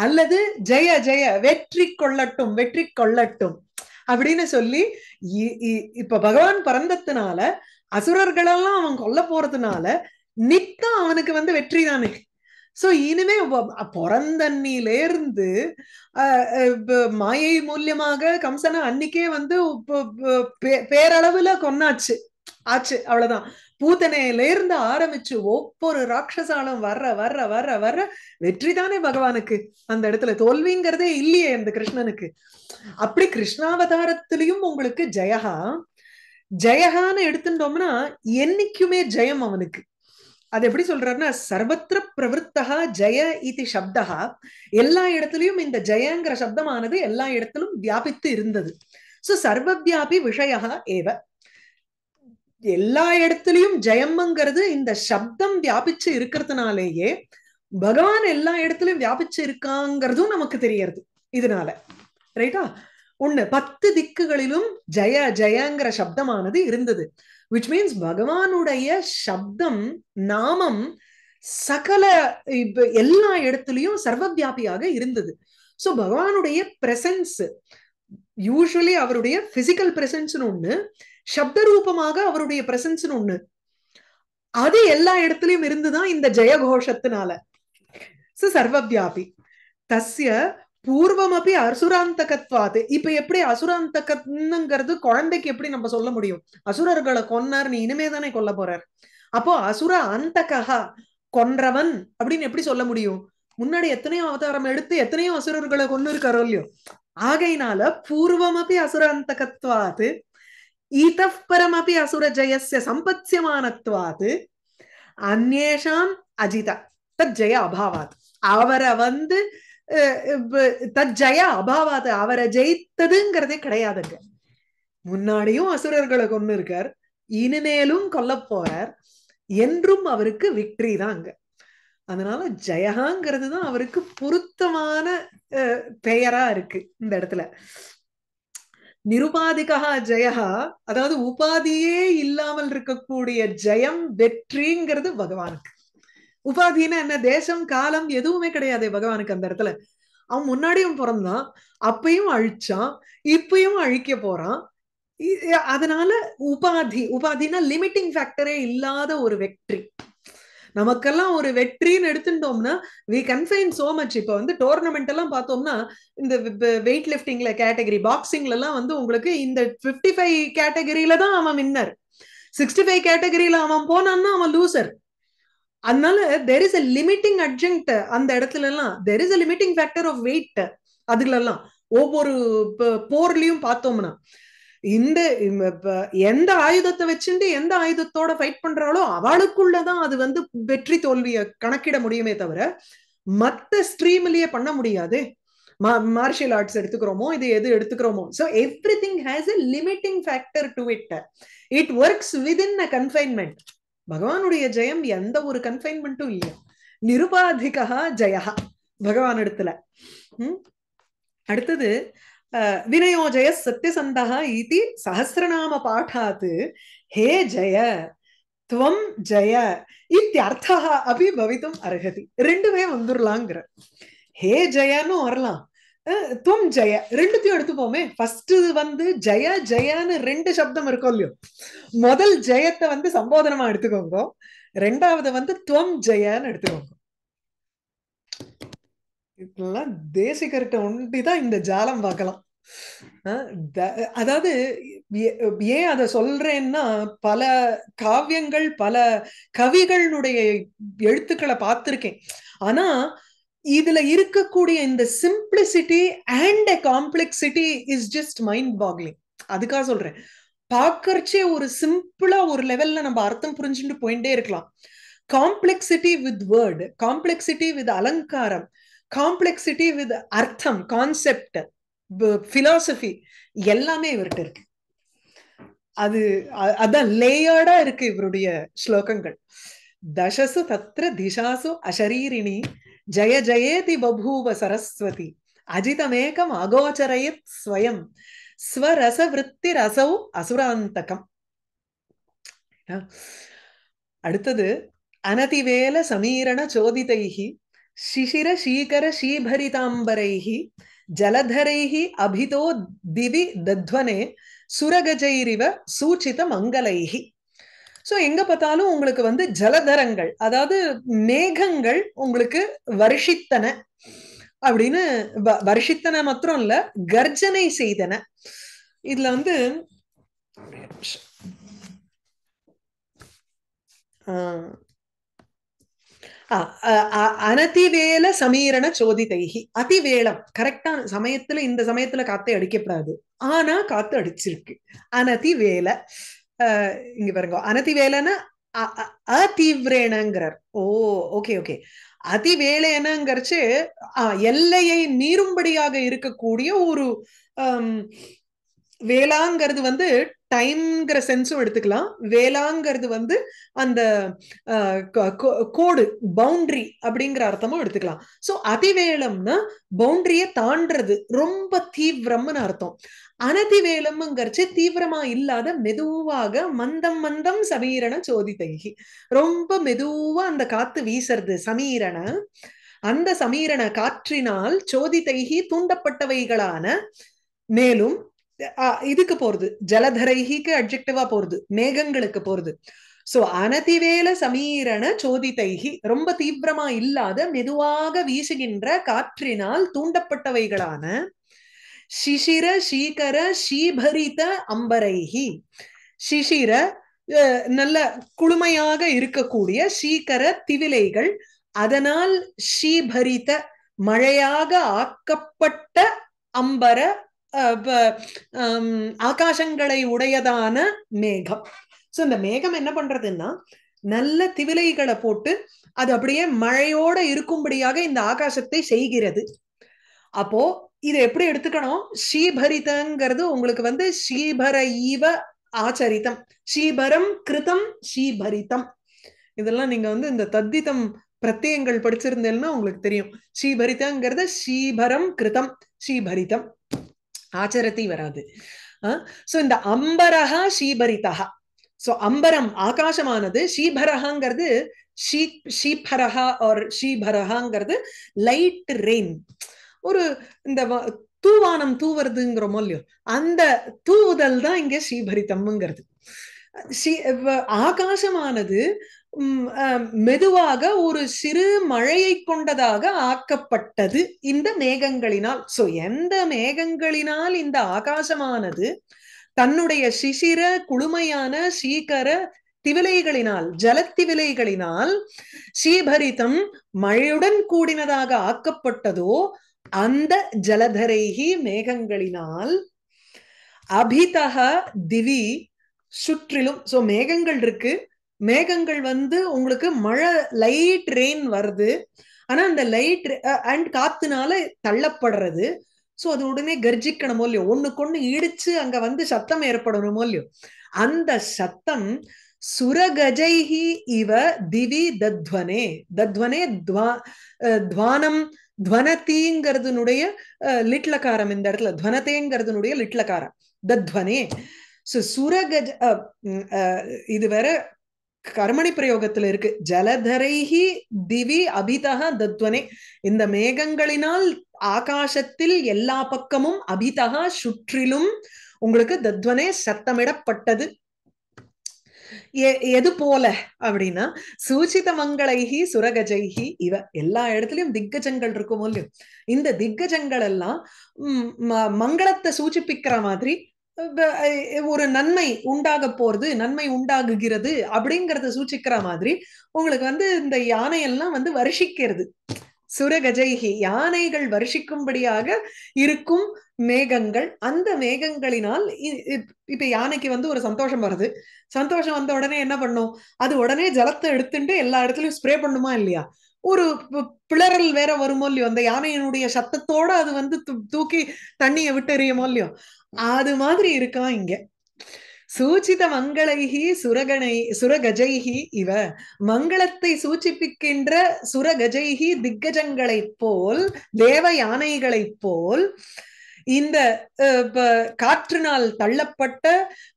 அல்லது ஜெய ஜெய வெற்றி கொள்ளட்டும் வெற்றி கொள்ளட்டும் அப்படின்னு சொல்லி இப்ப பகவான் பிறந்ததுனால அசுரர்களெல்லாம் அவன் கொல்ல போறதுனால நித்தம் அவனுக்கு வந்து வெற்றி தானே சோ இனிமே பிறந்தண்ணிலேருந்து மாயை மூலியமாக கம்சனை அன்னைக்கே வந்து பேரளவுல கொன்னாச்சு ஆச்சு அவ்வளவுதான் பூத்தனையில இருந்து ஆரம்பிச்சு ஒவ்வொரு ராட்சசாலும் வர்ற வர்ற வர்ற வர்ற வெற்றி தானே பகவானுக்கு அந்த இடத்துல தோல்விங்கிறதே இல்லையே அந்த கிருஷ்ணனுக்கு அப்படி கிருஷ்ணாவதாரத்திலையும் உங்களுக்கு ஜெயஹா ஜெயஹான்னு எடுத்துட்டோம்னா என்னைக்குமே ஜெயம் அவனுக்கு அது எப்படி சொல்றாருன்னா சர்வத்திர பிரவருத்தா ஜெய இது சப்தா எல்லா இடத்துலயும் இந்த ஜெயங்கிற சப்தமானது எல்லா இடத்திலும் வியாபித்து இருந்தது சோ சர்வவியாபி விஷயா ஏவ எல்லா இடத்துலயும் ஜெயம்ங்கிறது இந்த சப்தம் வியாபிச்சு இருக்கிறதுனாலேயே பகவான் எல்லா இடத்துலயும் வியாபிச்சு இருக்காங்கிறதும் நமக்கு தெரியறது இதனால ரைட்டா ஒண்ணு பத்து திக்குகளிலும் ஜய ஜயங்கிற சப்தமானது இருந்தது விச் மீன்ஸ் பகவானுடைய சப்தம் நாமம் சகல எல்லா இடத்துலயும் சர்வவியாபியாக இருந்தது சோ பகவானுடைய பிரசன்ஸ் யூஸ்வலி அவருடைய பிசிக்கல் பிரசன்ஸ்னு ஒண்ணு சப்த ரூபமாக அவருடைய பிரசன்ஸ்னு ஒண்ணு அது எல்லா இடத்துலயும் இருந்துதான் இந்த ஜெயகோஷத்தினால சர்வவியாபி தஸ்ய பூர்வம் அப்படி அசுராந்தகத்வாது இப்ப எப்படி அசுராந்தகங்கிறது குழந்தைக்கு எப்படி நம்ம சொல்ல முடியும் அசுரர்களை கொன்னார் நீ இனிமே தானே கொல்ல போறார் அப்போ அசுர அந்தகா கொன்றவன் அப்படின்னு எப்படி சொல்ல முடியும் முன்னாடி எத்தனையோ அவதாரம் எடுத்து எத்தனையோ அசுரர்களை கொண்டு இருக்காரோ இல்லையோ ஆகையினால பூர்வமபி அசுராந்தகத்வாது அப்படி அசுர ஜெயசிய சம்பத்யமானத்வாது அந்நேஷாம் அஜிதா தத் ஜெய அபாவாத் அவரை வந்து தஜ்ஜய அபாவாத அவரை ஜெயித்ததுங்கிறதே கிடையாதுங்க முன்னாடியும் அசுரர்களை கொண்டு இருக்கார் இனிமேலும் கொல்ல போறார் என்றும் அவருக்கு விக்டரி தாங்க அங்க அதனால ஜெயகாங்கிறது தான் அவருக்கு பொருத்தமான பெயரா இருக்கு இந்த இடத்துல நிருபாதிகா ஜெயஹா அதாவது உபாதியே இல்லாமல் இருக்கக்கூடிய ஜெயம் வெற்றிங்கிறது பகவானுக்கு உபாதினா என்ன தேசம் காலம் எதுவுமே கிடையாது பகவானுக்கு அந்த இடத்துல அவன் முன்னாடியும் பிறந்தான் அப்பையும் அழிச்சான் இப்பயும் அழிக்க போறான் அதனால உபாதி உபாதினா லிமிட்டிங் ஃபேக்டரே இல்லாத ஒரு வெற்றி நமக்கெல்லாம் ஒரு வெற்றின்னு எடுத்துட்டோம்னா வி கன்ஃபைன் சோ மச் இப்போ வந்து டோர்னமெண்ட் எல்லாம் பார்த்தோம்னா இந்த வெயிட் லிஃப்டிங்ல கேட்டகரி பாக்ஸிங்ல எல்லாம் வந்து உங்களுக்கு இந்த ஃபிஃப்டி ஃபைவ் கேட்டகரியில தான் அவன் மின்னர் சிக்ஸ்டி ஃபைவ் கேட்டகரியில அவன் போனான்னா அவன் லூசர் அதனால there is a limiting adjunct அந்த இடத்துல எல்லாம் there is a limiting factor of weight அதுலெல்லாம் ஒவ்வொரு போர்லயும் பார்த்தோம்னா இந்த எந்த ஆயுதத்தை வச்சுட்டு எந்த ஆயுதத்தோட ஃபைட் பண்றாலோ அவளுக்குள்ளதான் அது வந்து வெற்றி தோல்வியை கணக்கிட முடியுமே தவிர மத்த ஸ்ட்ரீம்லயே பண்ண முடியாது மார்ஷியல் ஆர்ட்ஸ் எடுத்துக்கிறோமோ இது எது எடுத்துக்கிறோமோ so everything has a limiting factor to it it works with in a confinement பகவானுடைய ஜெயம் எந்த ஒரு கன்ஃபைன்மெண்ட்டும் இல்லையா நிருபாதிகா ஜயா பகவான் இடத்துல அடுத்தது வினயோ ஜய சத்தியசந்தா இது சஹசிரநாம பாட்டாத்து ஹே ஜெய துவம் ஜெய இத்தியர்த்தா அப்படி பவித்தும் அருகதி ரெண்டுமே வந்துடலாங்கிற ஹே ஜெயன்னு வரலாம் துவம் ஜெய ரெண்டுத்தையும் எடுத்துப்போமே ஃபர்ஸ்ட் வந்து ஜெய ஜெயான்னு ரெண்டு சப்தம் இருக்கும் இல்லையோ முதல் ஜெயத்தை வந்து சம்போதனமா எடுத்துக்கோங்க ரெண்டாவது வந்து துவம் ஜெயான்னு எடுத்துக்கோங்க இதெல்லாம் தேசிகர்கிட்ட ஒண்டிதான் இந்த ஜாலம் பார்க்கலாம் அதாவது ஏன் அதை சொல்றேன்னா பல காவியங்கள் பல கவிகளுடைய எழுத்துக்களை பார்த்துருக்கேன் ஆனா இதுல இருக்கக்கூடிய இந்த simplicity and a complexity is just mind boggling அதுக்காக சொல்றேன் பார்க்கறச்சே ஒரு சிம்பிளா ஒரு லெவல்ல நம்ம அர்த்தம் புரிஞ்சுட்டு போயிட்டே இருக்கலாம் complexity with word complexity with அலங்காரம் காம்ப்ளெக்சிட்டி வித் அர்த்தம் கான்செப்ட் பிலாசபி எல்லாமே இவர்கிட்ட இருக்கு அது அதான் லேயர்டா இருக்கு இவருடைய ஸ்லோகங்கள் தசசு தத்ர திசாசு அசரீரிணி ஜய ஜயேதி பபூவ சரஸ்வதி அஜிதமேகம் அகோச்சரயத் ஸ்வயம் ஸ்வரச ஸ்வரசவிருத்தி ரசௌ அசுராந்தகம் அடுத்தது அனதிவேல சமீரண சோதிதைஹி சிசிர சீகர சீபரிதாம்பரைகி ஜலதரைஹி அபிதோ திவி தத்வனே சுரகஜைரிவ சூச்சித மங்களைகி சோ எங்க பார்த்தாலும் உங்களுக்கு வந்து ஜலதரங்கள் அதாவது மேகங்கள் உங்களுக்கு வருஷித்தன அப்படின்னு வருஷித்தன மாத்திரம் இல்ல கர்ஜனை செய்தன இதுல வந்து அனதிவேல சமீரண சோதிதைகி அதிவேளம் கரெக்டான சமயத்துல இந்த சமயத்துல காத்தை அடிக்கப்படாது ஆனா காத்து அடிச்சிருக்கு அனதிவேல இங்க பாருங்க அனதிவேலன அதீவிரேனங்கிறார் ஓ ஓகே ஓகே அதிவேலைனங்கிறச்சு எல்லையை மீறும்படியாக இருக்கக்கூடிய ஒரு வேளாங்கிறது வந்து டைம்ங்கிற சென்ஸும் எடுத்துக்கலாம் வேளாங்கிறது வந்து அந்த கோடு பவுண்டரி அப்படிங்கிற அர்த்தமும் எடுத்துக்கலாம் ஸோ அதிவேளம்னா பவுண்டரியை தாண்டது ரொம்ப தீவிரம்னு அர்த்தம் அனதிவேலம்ங்கிறச்சு தீவிரமா இல்லாத மெதுவாக மந்தம் மந்தம் சோதி சோதித்தகி ரொம்ப மெதுவா அந்த காத்து வீசறது சமீரன அந்த சமீரன காற்றினால் தைகி தூண்டப்பட்டவைகளான மேலும் இதுக்கு போறது ஜலதரைகிக்கு அப்ஜெக்டிவா போறது மேகங்களுக்கு போறது சோ அனதிவேல சமீரண சோதிதைகி ரொம்ப தீவிரமா இல்லாத மெதுவாக வீசுகின்ற காற்றினால் தூண்டப்பட்டவைகளான சிசிர சீகர சீபரித அம்பரைகி சிசிர நல்ல குளுமையாக இருக்கக்கூடிய சீக்கர திவிலைகள் அதனால் ஷீபரித மழையாக ஆக்கப்பட்ட அம்பர ஆகாசங்களை உடையதான மேகம் சோ இந்த மேகம் என்ன பண்றதுன்னா நல்ல திவிலைகளை போட்டு அது அப்படியே மழையோட இருக்கும்படியாக இந்த ஆகாசத்தை செய்கிறது அப்போ இதை எப்படி எடுத்துக்கணும் ஸ்ரீபரிதங்கிறது உங்களுக்கு வந்து ஸ்ரீபர ஈவ ஆச்சரித்தம் ஸ்ரீபரம் கிருதம் ஸ்ரீபரிதம் இதெல்லாம் நீங்க வந்து இந்த தத்திதம் பிரத்தியங்கள் படிச்சிருந்தேன்னா உங்களுக்கு தெரியும் ஸ்ரீபரிதங்கிறது ஸ்ரீபரம் கிருதம் ஸ்ரீபரிதம் ஆச்சரத்தை வராது சோ இந்த அம்பரஹா ஷீபரிதா சோ அம்பரம் ஆகாசமானது ஷீபரஹாங்கிறது ஷீ ஷீபரஹா ஆர் ஷீபரஹாங்கிறது லைட் ரெயின் ஒரு இந்த தூவானம் தூவுறதுங்கிறோமோ இல்லையோ அந்த தூவுதல் தான் இங்க ஸ்ரீபரிதம்ங்கிறது ஆகாசமானது மெதுவாக ஒரு சிறு மழையை கொண்டதாக ஆக்கப்பட்டது இந்த மேகங்களினால் சோ எந்த மேகங்களினால் இந்த ஆகாசமானது தன்னுடைய சிசிர குளுமையான சீக்கர திவிலைகளினால் ஜலத்திவிலைகளினால் சீபரிதம் மழையுடன் கூடினதாக ஆக்கப்பட்டதோ அந்த ஜலதரைகி மேகங்களினால் அபிதக திவி சுற்றிலும் சோ மேகங்கள் இருக்கு மேகங்கள் வந்து உங்களுக்கு மழை லைட் ரெயின் வருது ஆனா அந்த லைட் அண்ட் காத்துனால தள்ளப்படுறது ஸோ அது உடனே கர்ஜிக்கணுமோ இல்லையோ ஒண்ணுக்கு இடிச்சு அங்க வந்து சத்தம் ஏற்படணுமோ இல்லையோ அந்த சத்தம் சுரகஜைஹி இவ திவி தத்வனே தத்வனே துவானம் துவனத்திங்கிறதுனுடைய லிட்லக்காரம் இந்த இடத்துல துவனத்தேங்கிறதுனுடைய லிட்லக்காரம் தத்வனே சுரகஜ இது வேற கர்மணி பிரயோகத்துல இருக்கு ஜலதரைஹி திவி அபிதக தத்வனே இந்த மேகங்களினால் ஆகாசத்தில் எல்லா பக்கமும் அபிதகா சுற்றிலும் உங்களுக்கு தத்வனே சத்தமிடப்பட்டது எது போல அப்படின்னா சூச்சித மங்களைஹி சுரகஜைஹி இவ எல்லா இடத்துலயும் திக்கஜங்கள் இருக்கும் இல்லையோ இந்த திக்கஜங்கள் எல்லாம் மங்களத்தை சூச்சிப்பிக்கிற மாதிரி ஒரு நன்மை உண்டாக போறது நன்மை உண்டாகுகிறது அப்படிங்கறத சூச்சிக்கிற மாதிரி உங்களுக்கு வந்து இந்த யானையெல்லாம் வந்து வருஷிக்கிறது சுரகஜைகி யானைகள் வருஷிக்கும்படியாக இருக்கும் மேகங்கள் அந்த மேகங்களினால் இப்ப யானைக்கு வந்து ஒரு சந்தோஷம் வருது சந்தோஷம் வந்த உடனே என்ன பண்ணும் அது உடனே ஜலத்தை எடுத்துட்டு எல்லா இடத்துலயும் ஸ்ப்ரே பண்ணுமா இல்லையா ஒரு பிளறல் வேற வருமோ இல்லையோ அந்த யானையினுடைய சத்தத்தோட அது வந்து தூக்கி தண்ணியை விட்டு எறியுமோ இல்லையோ அது மாதிரி இருக்கான் இங்க சூச்சித மங்களைகி சுரகணை சுரகஜைகி இவ மங்களத்தை சூச்சிப்பிக்கின்ற சுரகஜைகி திக்கஜங்களைப் போல் தேவ யானைகளைப் போல் இந்த காற்றினால் தள்ளப்பட்ட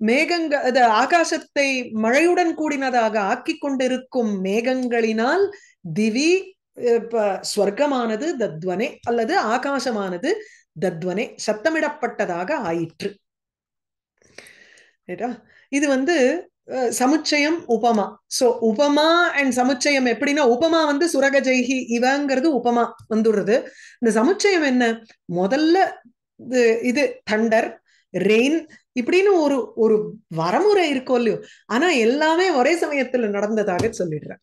மேகங்க ஆகாசத்தை மழையுடன் கூடினதாக ஆக்கி கொண்டிருக்கும் மேகங்களினால் திவி ஸ்வர்க்கமானது தத்வனே அல்லது ஆகாசமானது தத்வனே சத்தமிடப்பட்டதாக ஆயிற்று இது வந்து சமுச்சயம் உபமா சோ உபமா அண்ட் சமுச்சயம் எப்படின்னா உபமா வந்து சுரக ஜெய்கி இவங்கிறது உபமா வந்துடுறது இந்த சமுச்சயம் என்ன முதல்ல இது தண்டர் ரெயின் இப்படின்னு ஒரு ஒரு வரமுறை இருக்கும் இல்லையோ ஆனா எல்லாமே ஒரே சமயத்துல நடந்ததாக சொல்லிடுறேன்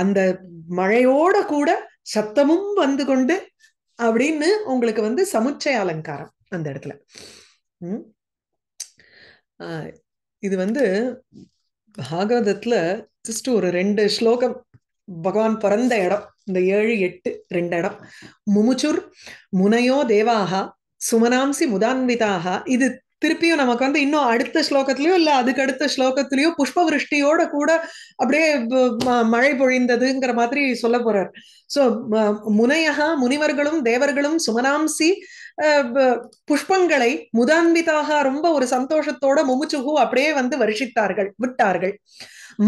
அந்த மழையோட கூட சத்தமும் வந்து கொண்டு அப்படின்னு உங்களுக்கு வந்து சமுச்சய அலங்காரம் அந்த இடத்துல இது வந்து பாகவதத்துல ஜஸ்ட் ஒரு ரெண்டு ஸ்லோகம் பகவான் பிறந்த இடம் இந்த ஏழு எட்டு ரெண்டு இடம் முமுச்சுர் முனையோ தேவாகா சுமனாம்சி முதான்விதாகா இது திருப்பியும் நமக்கு வந்து இன்னும் அடுத்த ஸ்லோகத்திலயோ இல்ல அதுக்கு அடுத்த ஸ்லோகத்திலயோ புஷ்பவருஷ்டியோட கூட அப்படியே மழை பொழிந்ததுங்கிற மாதிரி சொல்ல போறார் சோ முனையகா முனிவர்களும் தேவர்களும் சுமனாம்சி புஷ்பங்களை முதான்விதாக ரொம்ப ஒரு சந்தோஷத்தோட முமுச்சுகு அப்படியே வந்து வருஷித்தார்கள் விட்டார்கள்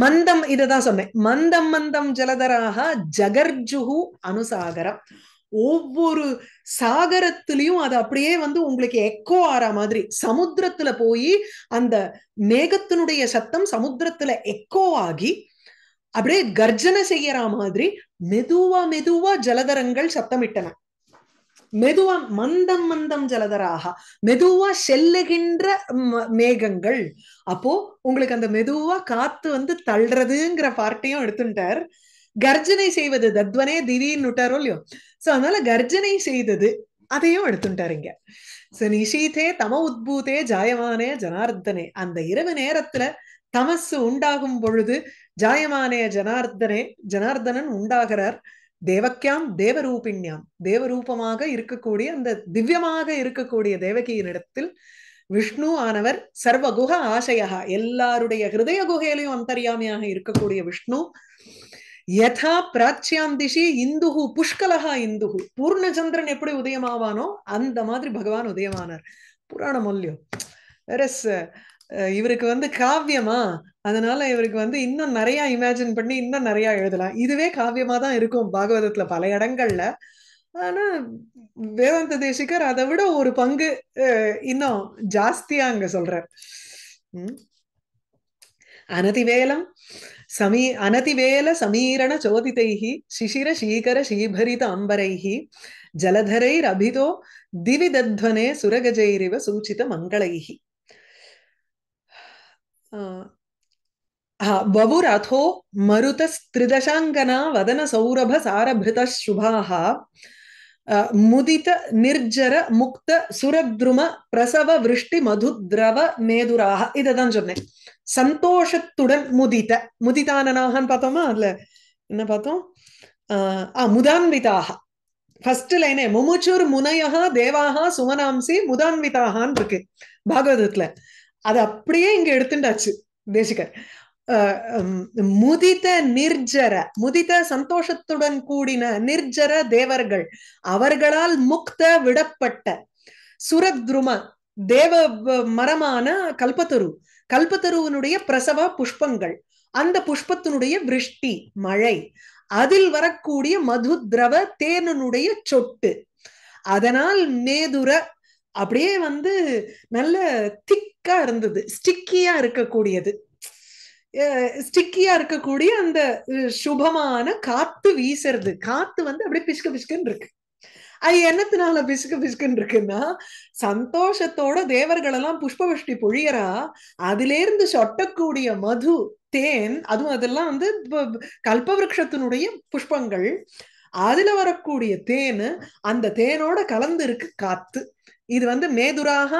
மந்தம் இதுதான் சொன்னேன் மந்தம் மந்தம் ஜலதராக ஜகர்ஜுகு அனுசாகரம் ஒவ்வொரு சாகரத்திலையும் அது அப்படியே வந்து உங்களுக்கு எக்கோ ஆற மாதிரி சமுத்திரத்துல போய் அந்த மேகத்தினுடைய சத்தம் சமுத்திரத்துல எக்கோ ஆகி அப்படியே கர்ஜனை செய்யற மாதிரி மெதுவா மெதுவா ஜலதரங்கள் சத்தமிட்டன மெதுவா மந்தம் மந்தம் ஜலதராக மெதுவா செல்லுகின்ற மேகங்கள் அப்போ உங்களுக்கு அந்த மெதுவா காத்து வந்து தள்ளுறதுங்கிற பார்ட்டையும் எடுத்துட்டார் கர்ஜனை செய்வது தத்வனே திடீர்னு விட்டாரோ இல்லையோ சோ அதனால கர்ஜனை செய்தது அதையும் எடுத்துட்டாருங்க சோ நிஷீதே தம உத்பூதே ஜாயமானே ஜனார்த்தனே அந்த இரவு நேரத்துல தமசு உண்டாகும் பொழுது ஜாயமானே ஜனார்த்தனே ஜனார்தனன் உண்டாகிறார் தேவக்கியாம் தேவரூபிண்யாம் தேவரூபமாக இருக்கக்கூடிய அந்த திவ்யமாக இருக்கக்கூடிய தேவகியினிடத்தில் விஷ்ணு ஆனவர் சர்வகுக ஆசையா எல்லாருடைய ஹிருதய குகையிலையும் அந்தரியாமையாக இருக்கக்கூடிய விஷ்ணு யதா பிராச்சியாம் திசி ఇందు పుష్కలహ ఇందు பூர்ணச்சந்திரன் எப்படி உதயமாவானோ அந்த மாதிரி பகவான் உதயமானார் புராண மூல்யம் வேற இவருக்கு வந்து காவியமா அதனால இவருக்கு வந்து இன்னும் நிறைய இமேஜின் பண்ணி இன்னும் நிறைய எழுதலாம் இதுவே காவியமா தான் இருக்கும் பாகவதத்துல பல இடங்கள்ல ஆனா வேதாந்த தேசிகர் அதை விட ஒரு பங்கு இன்னும் ஜாஸ்தியா அங்க சொல்றார் அனதிவேலம் समी अनतिवेलसमीरणचोदितैः शिशिरशीकरशीभरिताम्बरैः जलधरैरभितो दिवि दध्वने सुरगजैरिव सूचितमङ्गलैः बबुरथो मरुतस्त्रिदशाङ्गना वदनसौरभसारभृतशुभाः मुदित निर्जर मुक्त सुरद्रुम प्रसव वृष्टि मधुद्रव नेदुराः इदं चोन्ने சந்தோஷத்துடன் முதித முதிதானனாகன்னு பார்த்தோமா அதுல என்ன பார்த்தோம் ஆஹ் முதான்விதாக ஃபர்ஸ்ட் லைனே முமுச்சூர் முனையகா தேவாகா சுமனாம்சி முதான்விதாகான்னு இருக்கு பாகவதத்துல அது அப்படியே இங்க எடுத்துட்டாச்சு தேசிகர் முதித நிர்ஜர முதித சந்தோஷத்துடன் கூடின நிர்ஜர தேவர்கள் அவர்களால் முக்த விடப்பட்ட சுரத்ரும தேவ மரமான கல்பத்தரு கல்பத்தருவனுடைய பிரசவ புஷ்பங்கள் அந்த புஷ்பத்தினுடைய விருஷ்டி மழை அதில் வரக்கூடிய மது திரவ தேனனுடைய சொட்டு அதனால் மேதுர அப்படியே வந்து நல்ல திக்கா இருந்தது ஸ்டிக்கியா இருக்கக்கூடியது ஸ்டிக்கியா இருக்கக்கூடிய அந்த சுபமான காத்து வீசுறது காத்து வந்து அப்படியே பிசுக்கு பிசுக்குன்னு இருக்கு அது என்னத்தினால பிசுக்கு பிசுக்குன்னு இருக்குன்னா சந்தோஷத்தோட தேவர்கள் எல்லாம் புஷ்பவஷ்டி பொழியறா அதிலேருந்து சொட்டக்கூடிய மது தேன் அதுவும் அதெல்லாம் வந்து கல்பவருஷத்தினுடைய புஷ்பங்கள் அதுல வரக்கூடிய தேன் அந்த தேனோட கலந்து இருக்கு காத்து இது வந்து மேதுராக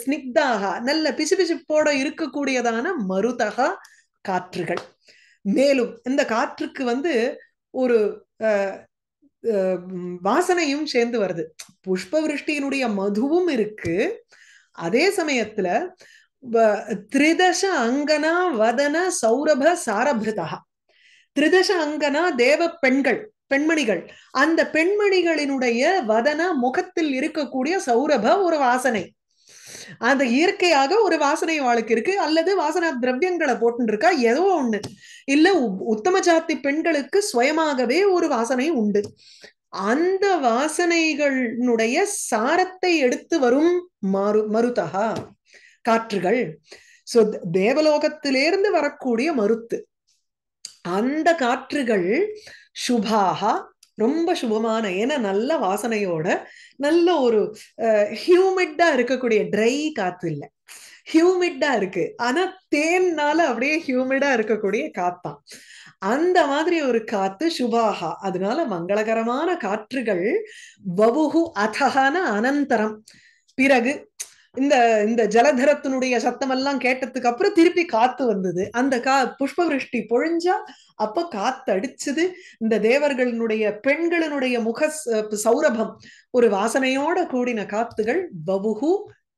ஸ்னிக்தாக நல்ல பிசுபிசுப்போட இருக்கக்கூடியதான மருதக காற்றுகள் மேலும் இந்த காற்றுக்கு வந்து ஒரு வாசனையும் சேர்ந்து வருது புஷ்ப விருஷ்டியினுடைய மதுவும் இருக்கு அதே சமயத்துல திரிதச அங்கனா வதன சௌரப சாரபிருதா திரிதச அங்கனா தேவ பெண்கள் பெண்மணிகள் அந்த பெண்மணிகளினுடைய வதன முகத்தில் இருக்கக்கூடிய சௌரப ஒரு வாசனை அந்த இயற்கையாக ஒரு வாசனை வாழ்க்கை இருக்கு அல்லது வாசனா திரவியங்களை போட்டுருக்கா ஏதோ ஒண்ணு இல்ல உத்தம ஜாத்தி பெண்களுக்கு சுயமாகவே ஒரு வாசனை உண்டு அந்த வாசனைகளுடைய சாரத்தை எடுத்து வரும் மறு மருத்தகா காற்றுகள் சோ தேவலோகத்திலிருந்து வரக்கூடிய மருத்து அந்த காற்றுகள் சுபாகா ரொம்ப சுபமான ஏன்னா நல்ல வாசனையோட நல்ல ஒரு ஹியூமிட்டா இருக்கக்கூடிய ட்ரை காத்து இல்லை ஹியூமிட்டா இருக்கு ஆனா தேன்னால அப்படியே ஹியூமிடா இருக்கக்கூடிய காத்தான் அந்த மாதிரி ஒரு காத்து சுபாகா அதனால மங்களகரமான காற்றுகள் வவுகு அத்தகான அனந்தரம் பிறகு இந்த இந்த ஜலதரத்தினுடைய சத்தம் எல்லாம் கேட்டதுக்கு அப்புறம் திருப்பி காத்து வந்தது அந்த கா புஷ்பவருஷ்டி பொழிஞ்சா அப்ப காத்து அடிச்சது இந்த தேவர்களினுடைய பெண்களினுடைய முக சௌரபம் ஒரு வாசனையோட கூடின காத்துகள் பபுகு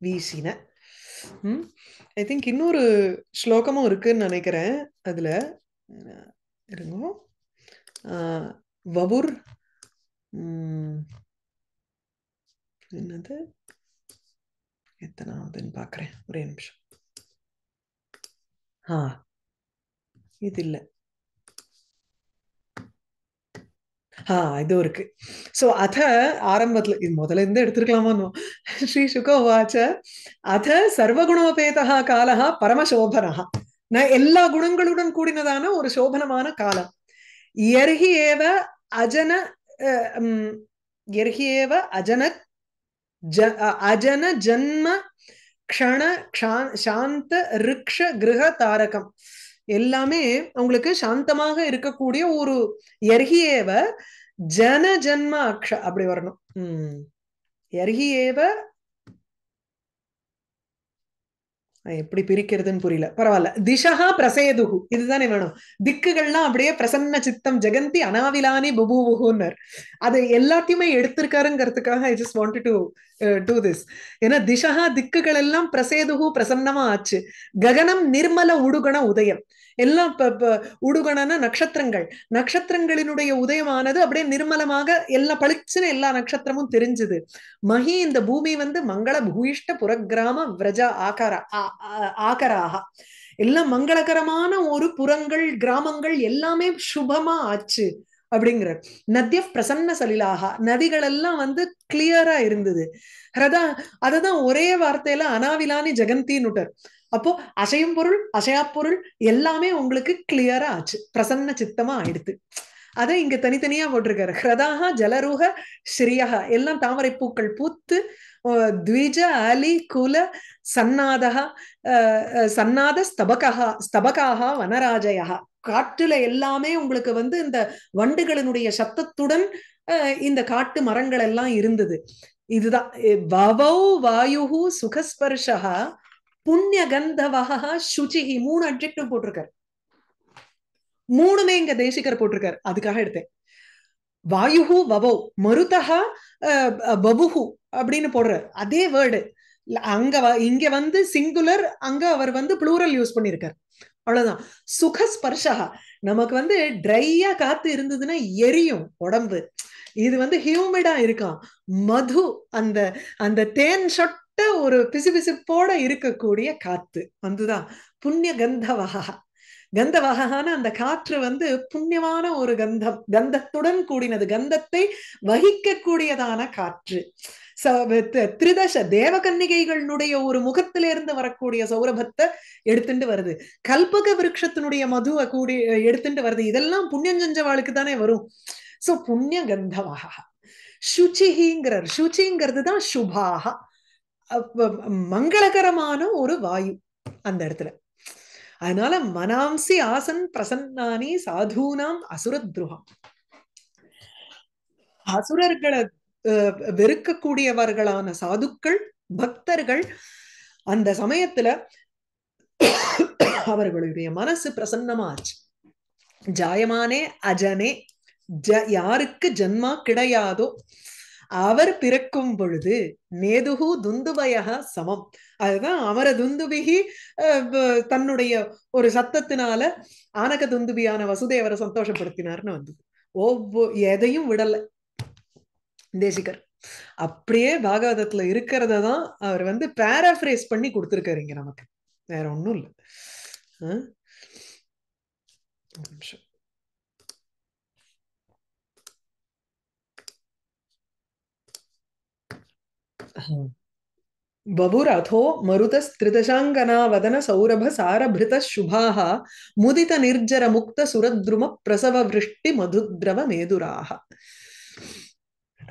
வீசின உம் ஐ திங்க் இன்னொரு ஸ்லோகமும் இருக்குன்னு நினைக்கிறேன் அதுல ஆஹ் வபுர் என்னது எத்தனாவதுன்னு பார்க்குறேன் ஒரே நிமிஷம் ஆ இது இல்லை ஆ இருக்கு ஸோ அத ஆரம்பத்தில் இது முதல்ல இருந்து எடுத்துருக்கலாமான்னு ஸ்ரீ சுக வாச்ச அத சர்வகுணோபேதா காலஹா பரமசோபனஹா நான் எல்லா குணங்களுடன் கூடினதான ஒரு சோபனமான காலம் எர்ஹி ஏவ அஜன எர்ஹி ஏவ அஜன ஜ அஜன ஜன்ம க்ஷண சாந்த ரிக்ஷ கிரக தாரகம் எல்லாமே அவங்களுக்கு சாந்தமாக இருக்கக்கூடிய ஒரு எர்கியேவ ஜன ஜன்ம அக்ஷ அப்படி வரணும் உம் எர்கியேவ எப்படி பிரிக்கிறதுன்னு புரியல பரவாயில்ல திசகா பிரசேதுகு இதுதானே வேணும் திக்குகள்லாம் அப்படியே பிரசன்ன சித்தம் ஜெகந்தி அனாவிலானி புபுபுகுன்னர் அது எல்லாத்தையுமே எடுத்திருக்காருங்கிறதுக்காக I just want to do this ஏன்னா திசகா திக்குகள் எல்லாம் பிரசேதுகு பிரசன்னமா ஆச்சு ககனம் நிர்மல உடுகண உதயம் எல்லாம் உடுகணன நட்சத்திரங்கள் நட்சத்திரங்களினுடைய உதயமானது அப்படியே நிர்மலமாக எல்லா பளிச்சுன்னு எல்லா நட்சத்திரமும் தெரிஞ்சது மகி இந்த பூமி வந்து மங்கள பூயிஷ்ட புறகிராம விரஜா ஆகார ஆகராக எல்லாம் மங்களகரமான ஒரு புறங்கள் கிராமங்கள் எல்லாமே சுபமா ஆச்சு அப்படிங்கிற நத்திய பிரசன்ன சலிலாகா நதிகள் எல்லாம் வந்து கிளியரா இருந்தது அதான் அததான் ஒரே வார்த்தையில அனாவிலானி ஜெகந்தின்னுட்டர் அப்போ அசையும் பொருள் அசையா பொருள் எல்லாமே உங்களுக்கு கிளியரா ஆச்சு பிரசன்ன சித்தமா ஆயிடுத்து அதை இங்க தனித்தனியா போட்டிருக்காரு ஹிரதாக ஜலரூக ஸ்ரீயக எல்லாம் தாமரை பூக்கள் பூத்து த்விஜ அலி குல சன்னாதகா சன்னாத ஸ்தபகா ஸ்தபகாக வனராஜயா காட்டுல எல்லாமே உங்களுக்கு வந்து இந்த வண்டுகளினுடைய சத்தத்துடன் இந்த காட்டு மரங்கள் எல்லாம் இருந்தது இதுதான் வவௌ வாயு சுகஸ்பர்ஷா புண்ணிய கந்தவகா சுச்சிகி மூணு அப்ஜெக்டிவ் போட்டிருக்காரு மூணுமே இங்க தேசிகர் போட்டிருக்காரு அதுக்காக எடுத்தேன் வாயுஹு வபௌ மருதகா பபுஹு அப்படின்னு போடுறாரு அதே வேர்டு அங்க இங்க வந்து சிங்குலர் அங்க அவர் வந்து புளூரல் யூஸ் பண்ணிருக்காரு அவ்வளவுதான் சுக சுகஸ்பர்ஷா நமக்கு வந்து ட்ரையா காத்து இருந்ததுன்னா எரியும் உடம்பு இது வந்து ஹியூமிடா இருக்கான் மது அந்த அந்த தேன் ஷொட் லேட்ட ஒரு பிசுபிசுப்போட இருக்கக்கூடிய காத்து வந்துதான் புண்ணிய கந்தவகா கந்தவகான அந்த காற்று வந்து புண்ணியமான ஒரு கந்தம் கந்தத்துடன் கூடினது கந்தத்தை வகிக்கக்கூடியதான காற்று திரிதச தேவகன்னிகைகளுடைய ஒரு முகத்திலிருந்து வரக்கூடிய சௌரபத்தை எடுத்துட்டு வருது கல்பக விருட்சத்தினுடைய மதுவை கூடி எடுத்துட்டு வருது இதெல்லாம் புண்ணியம் செஞ்சவாளுக்கு தானே வரும் சோ புண்ணிய கந்தவாக சுச்சிஹிங்கிறார் சுச்சிங்கிறது தான் சுபாகா மங்களகரமான ஒரு வாயு அந்த இடத்துல அதனால மனாம்சி ஆசன் பிரசன்னானி சாதுனாம் துருகம் அசுரர்களை வெறுக்கக்கூடியவர்களான சாதுக்கள் பக்தர்கள் அந்த சமயத்துல அவர்களுடைய மனசு பிரசன்னமாச்சு ஜாயமானே அஜனே ஜ யாருக்கு ஜன்மா கிடையாதோ அவர் பிறக்கும் பொழுது நேதுகு துந்துபயக சமம் அதுதான் அமர துந்துபிகி தன்னுடைய ஒரு சத்தத்தினால ஆனக துந்துபியான வசுதேவரை சந்தோஷப்படுத்தினார்னு வந்தது ஒவ்வொ எதையும் விடல தேசிகர் அப்படியே பாகவதத்துல இருக்கிறத தான் அவர் வந்து பேராஃப்ரேஸ் பண்ணி கொடுத்துருக்காரு இங்க நமக்கு வேற ஒண்ணும் இல்லை நிமிஷம் बबुरथो मरुतस्त्रिदशाङ्गनावदनसौरभसारभृतशुभाः मुदितनिर्जरमुक्तसुरद्रुमप्रसववृष्टिमधुद्रवमेदुराः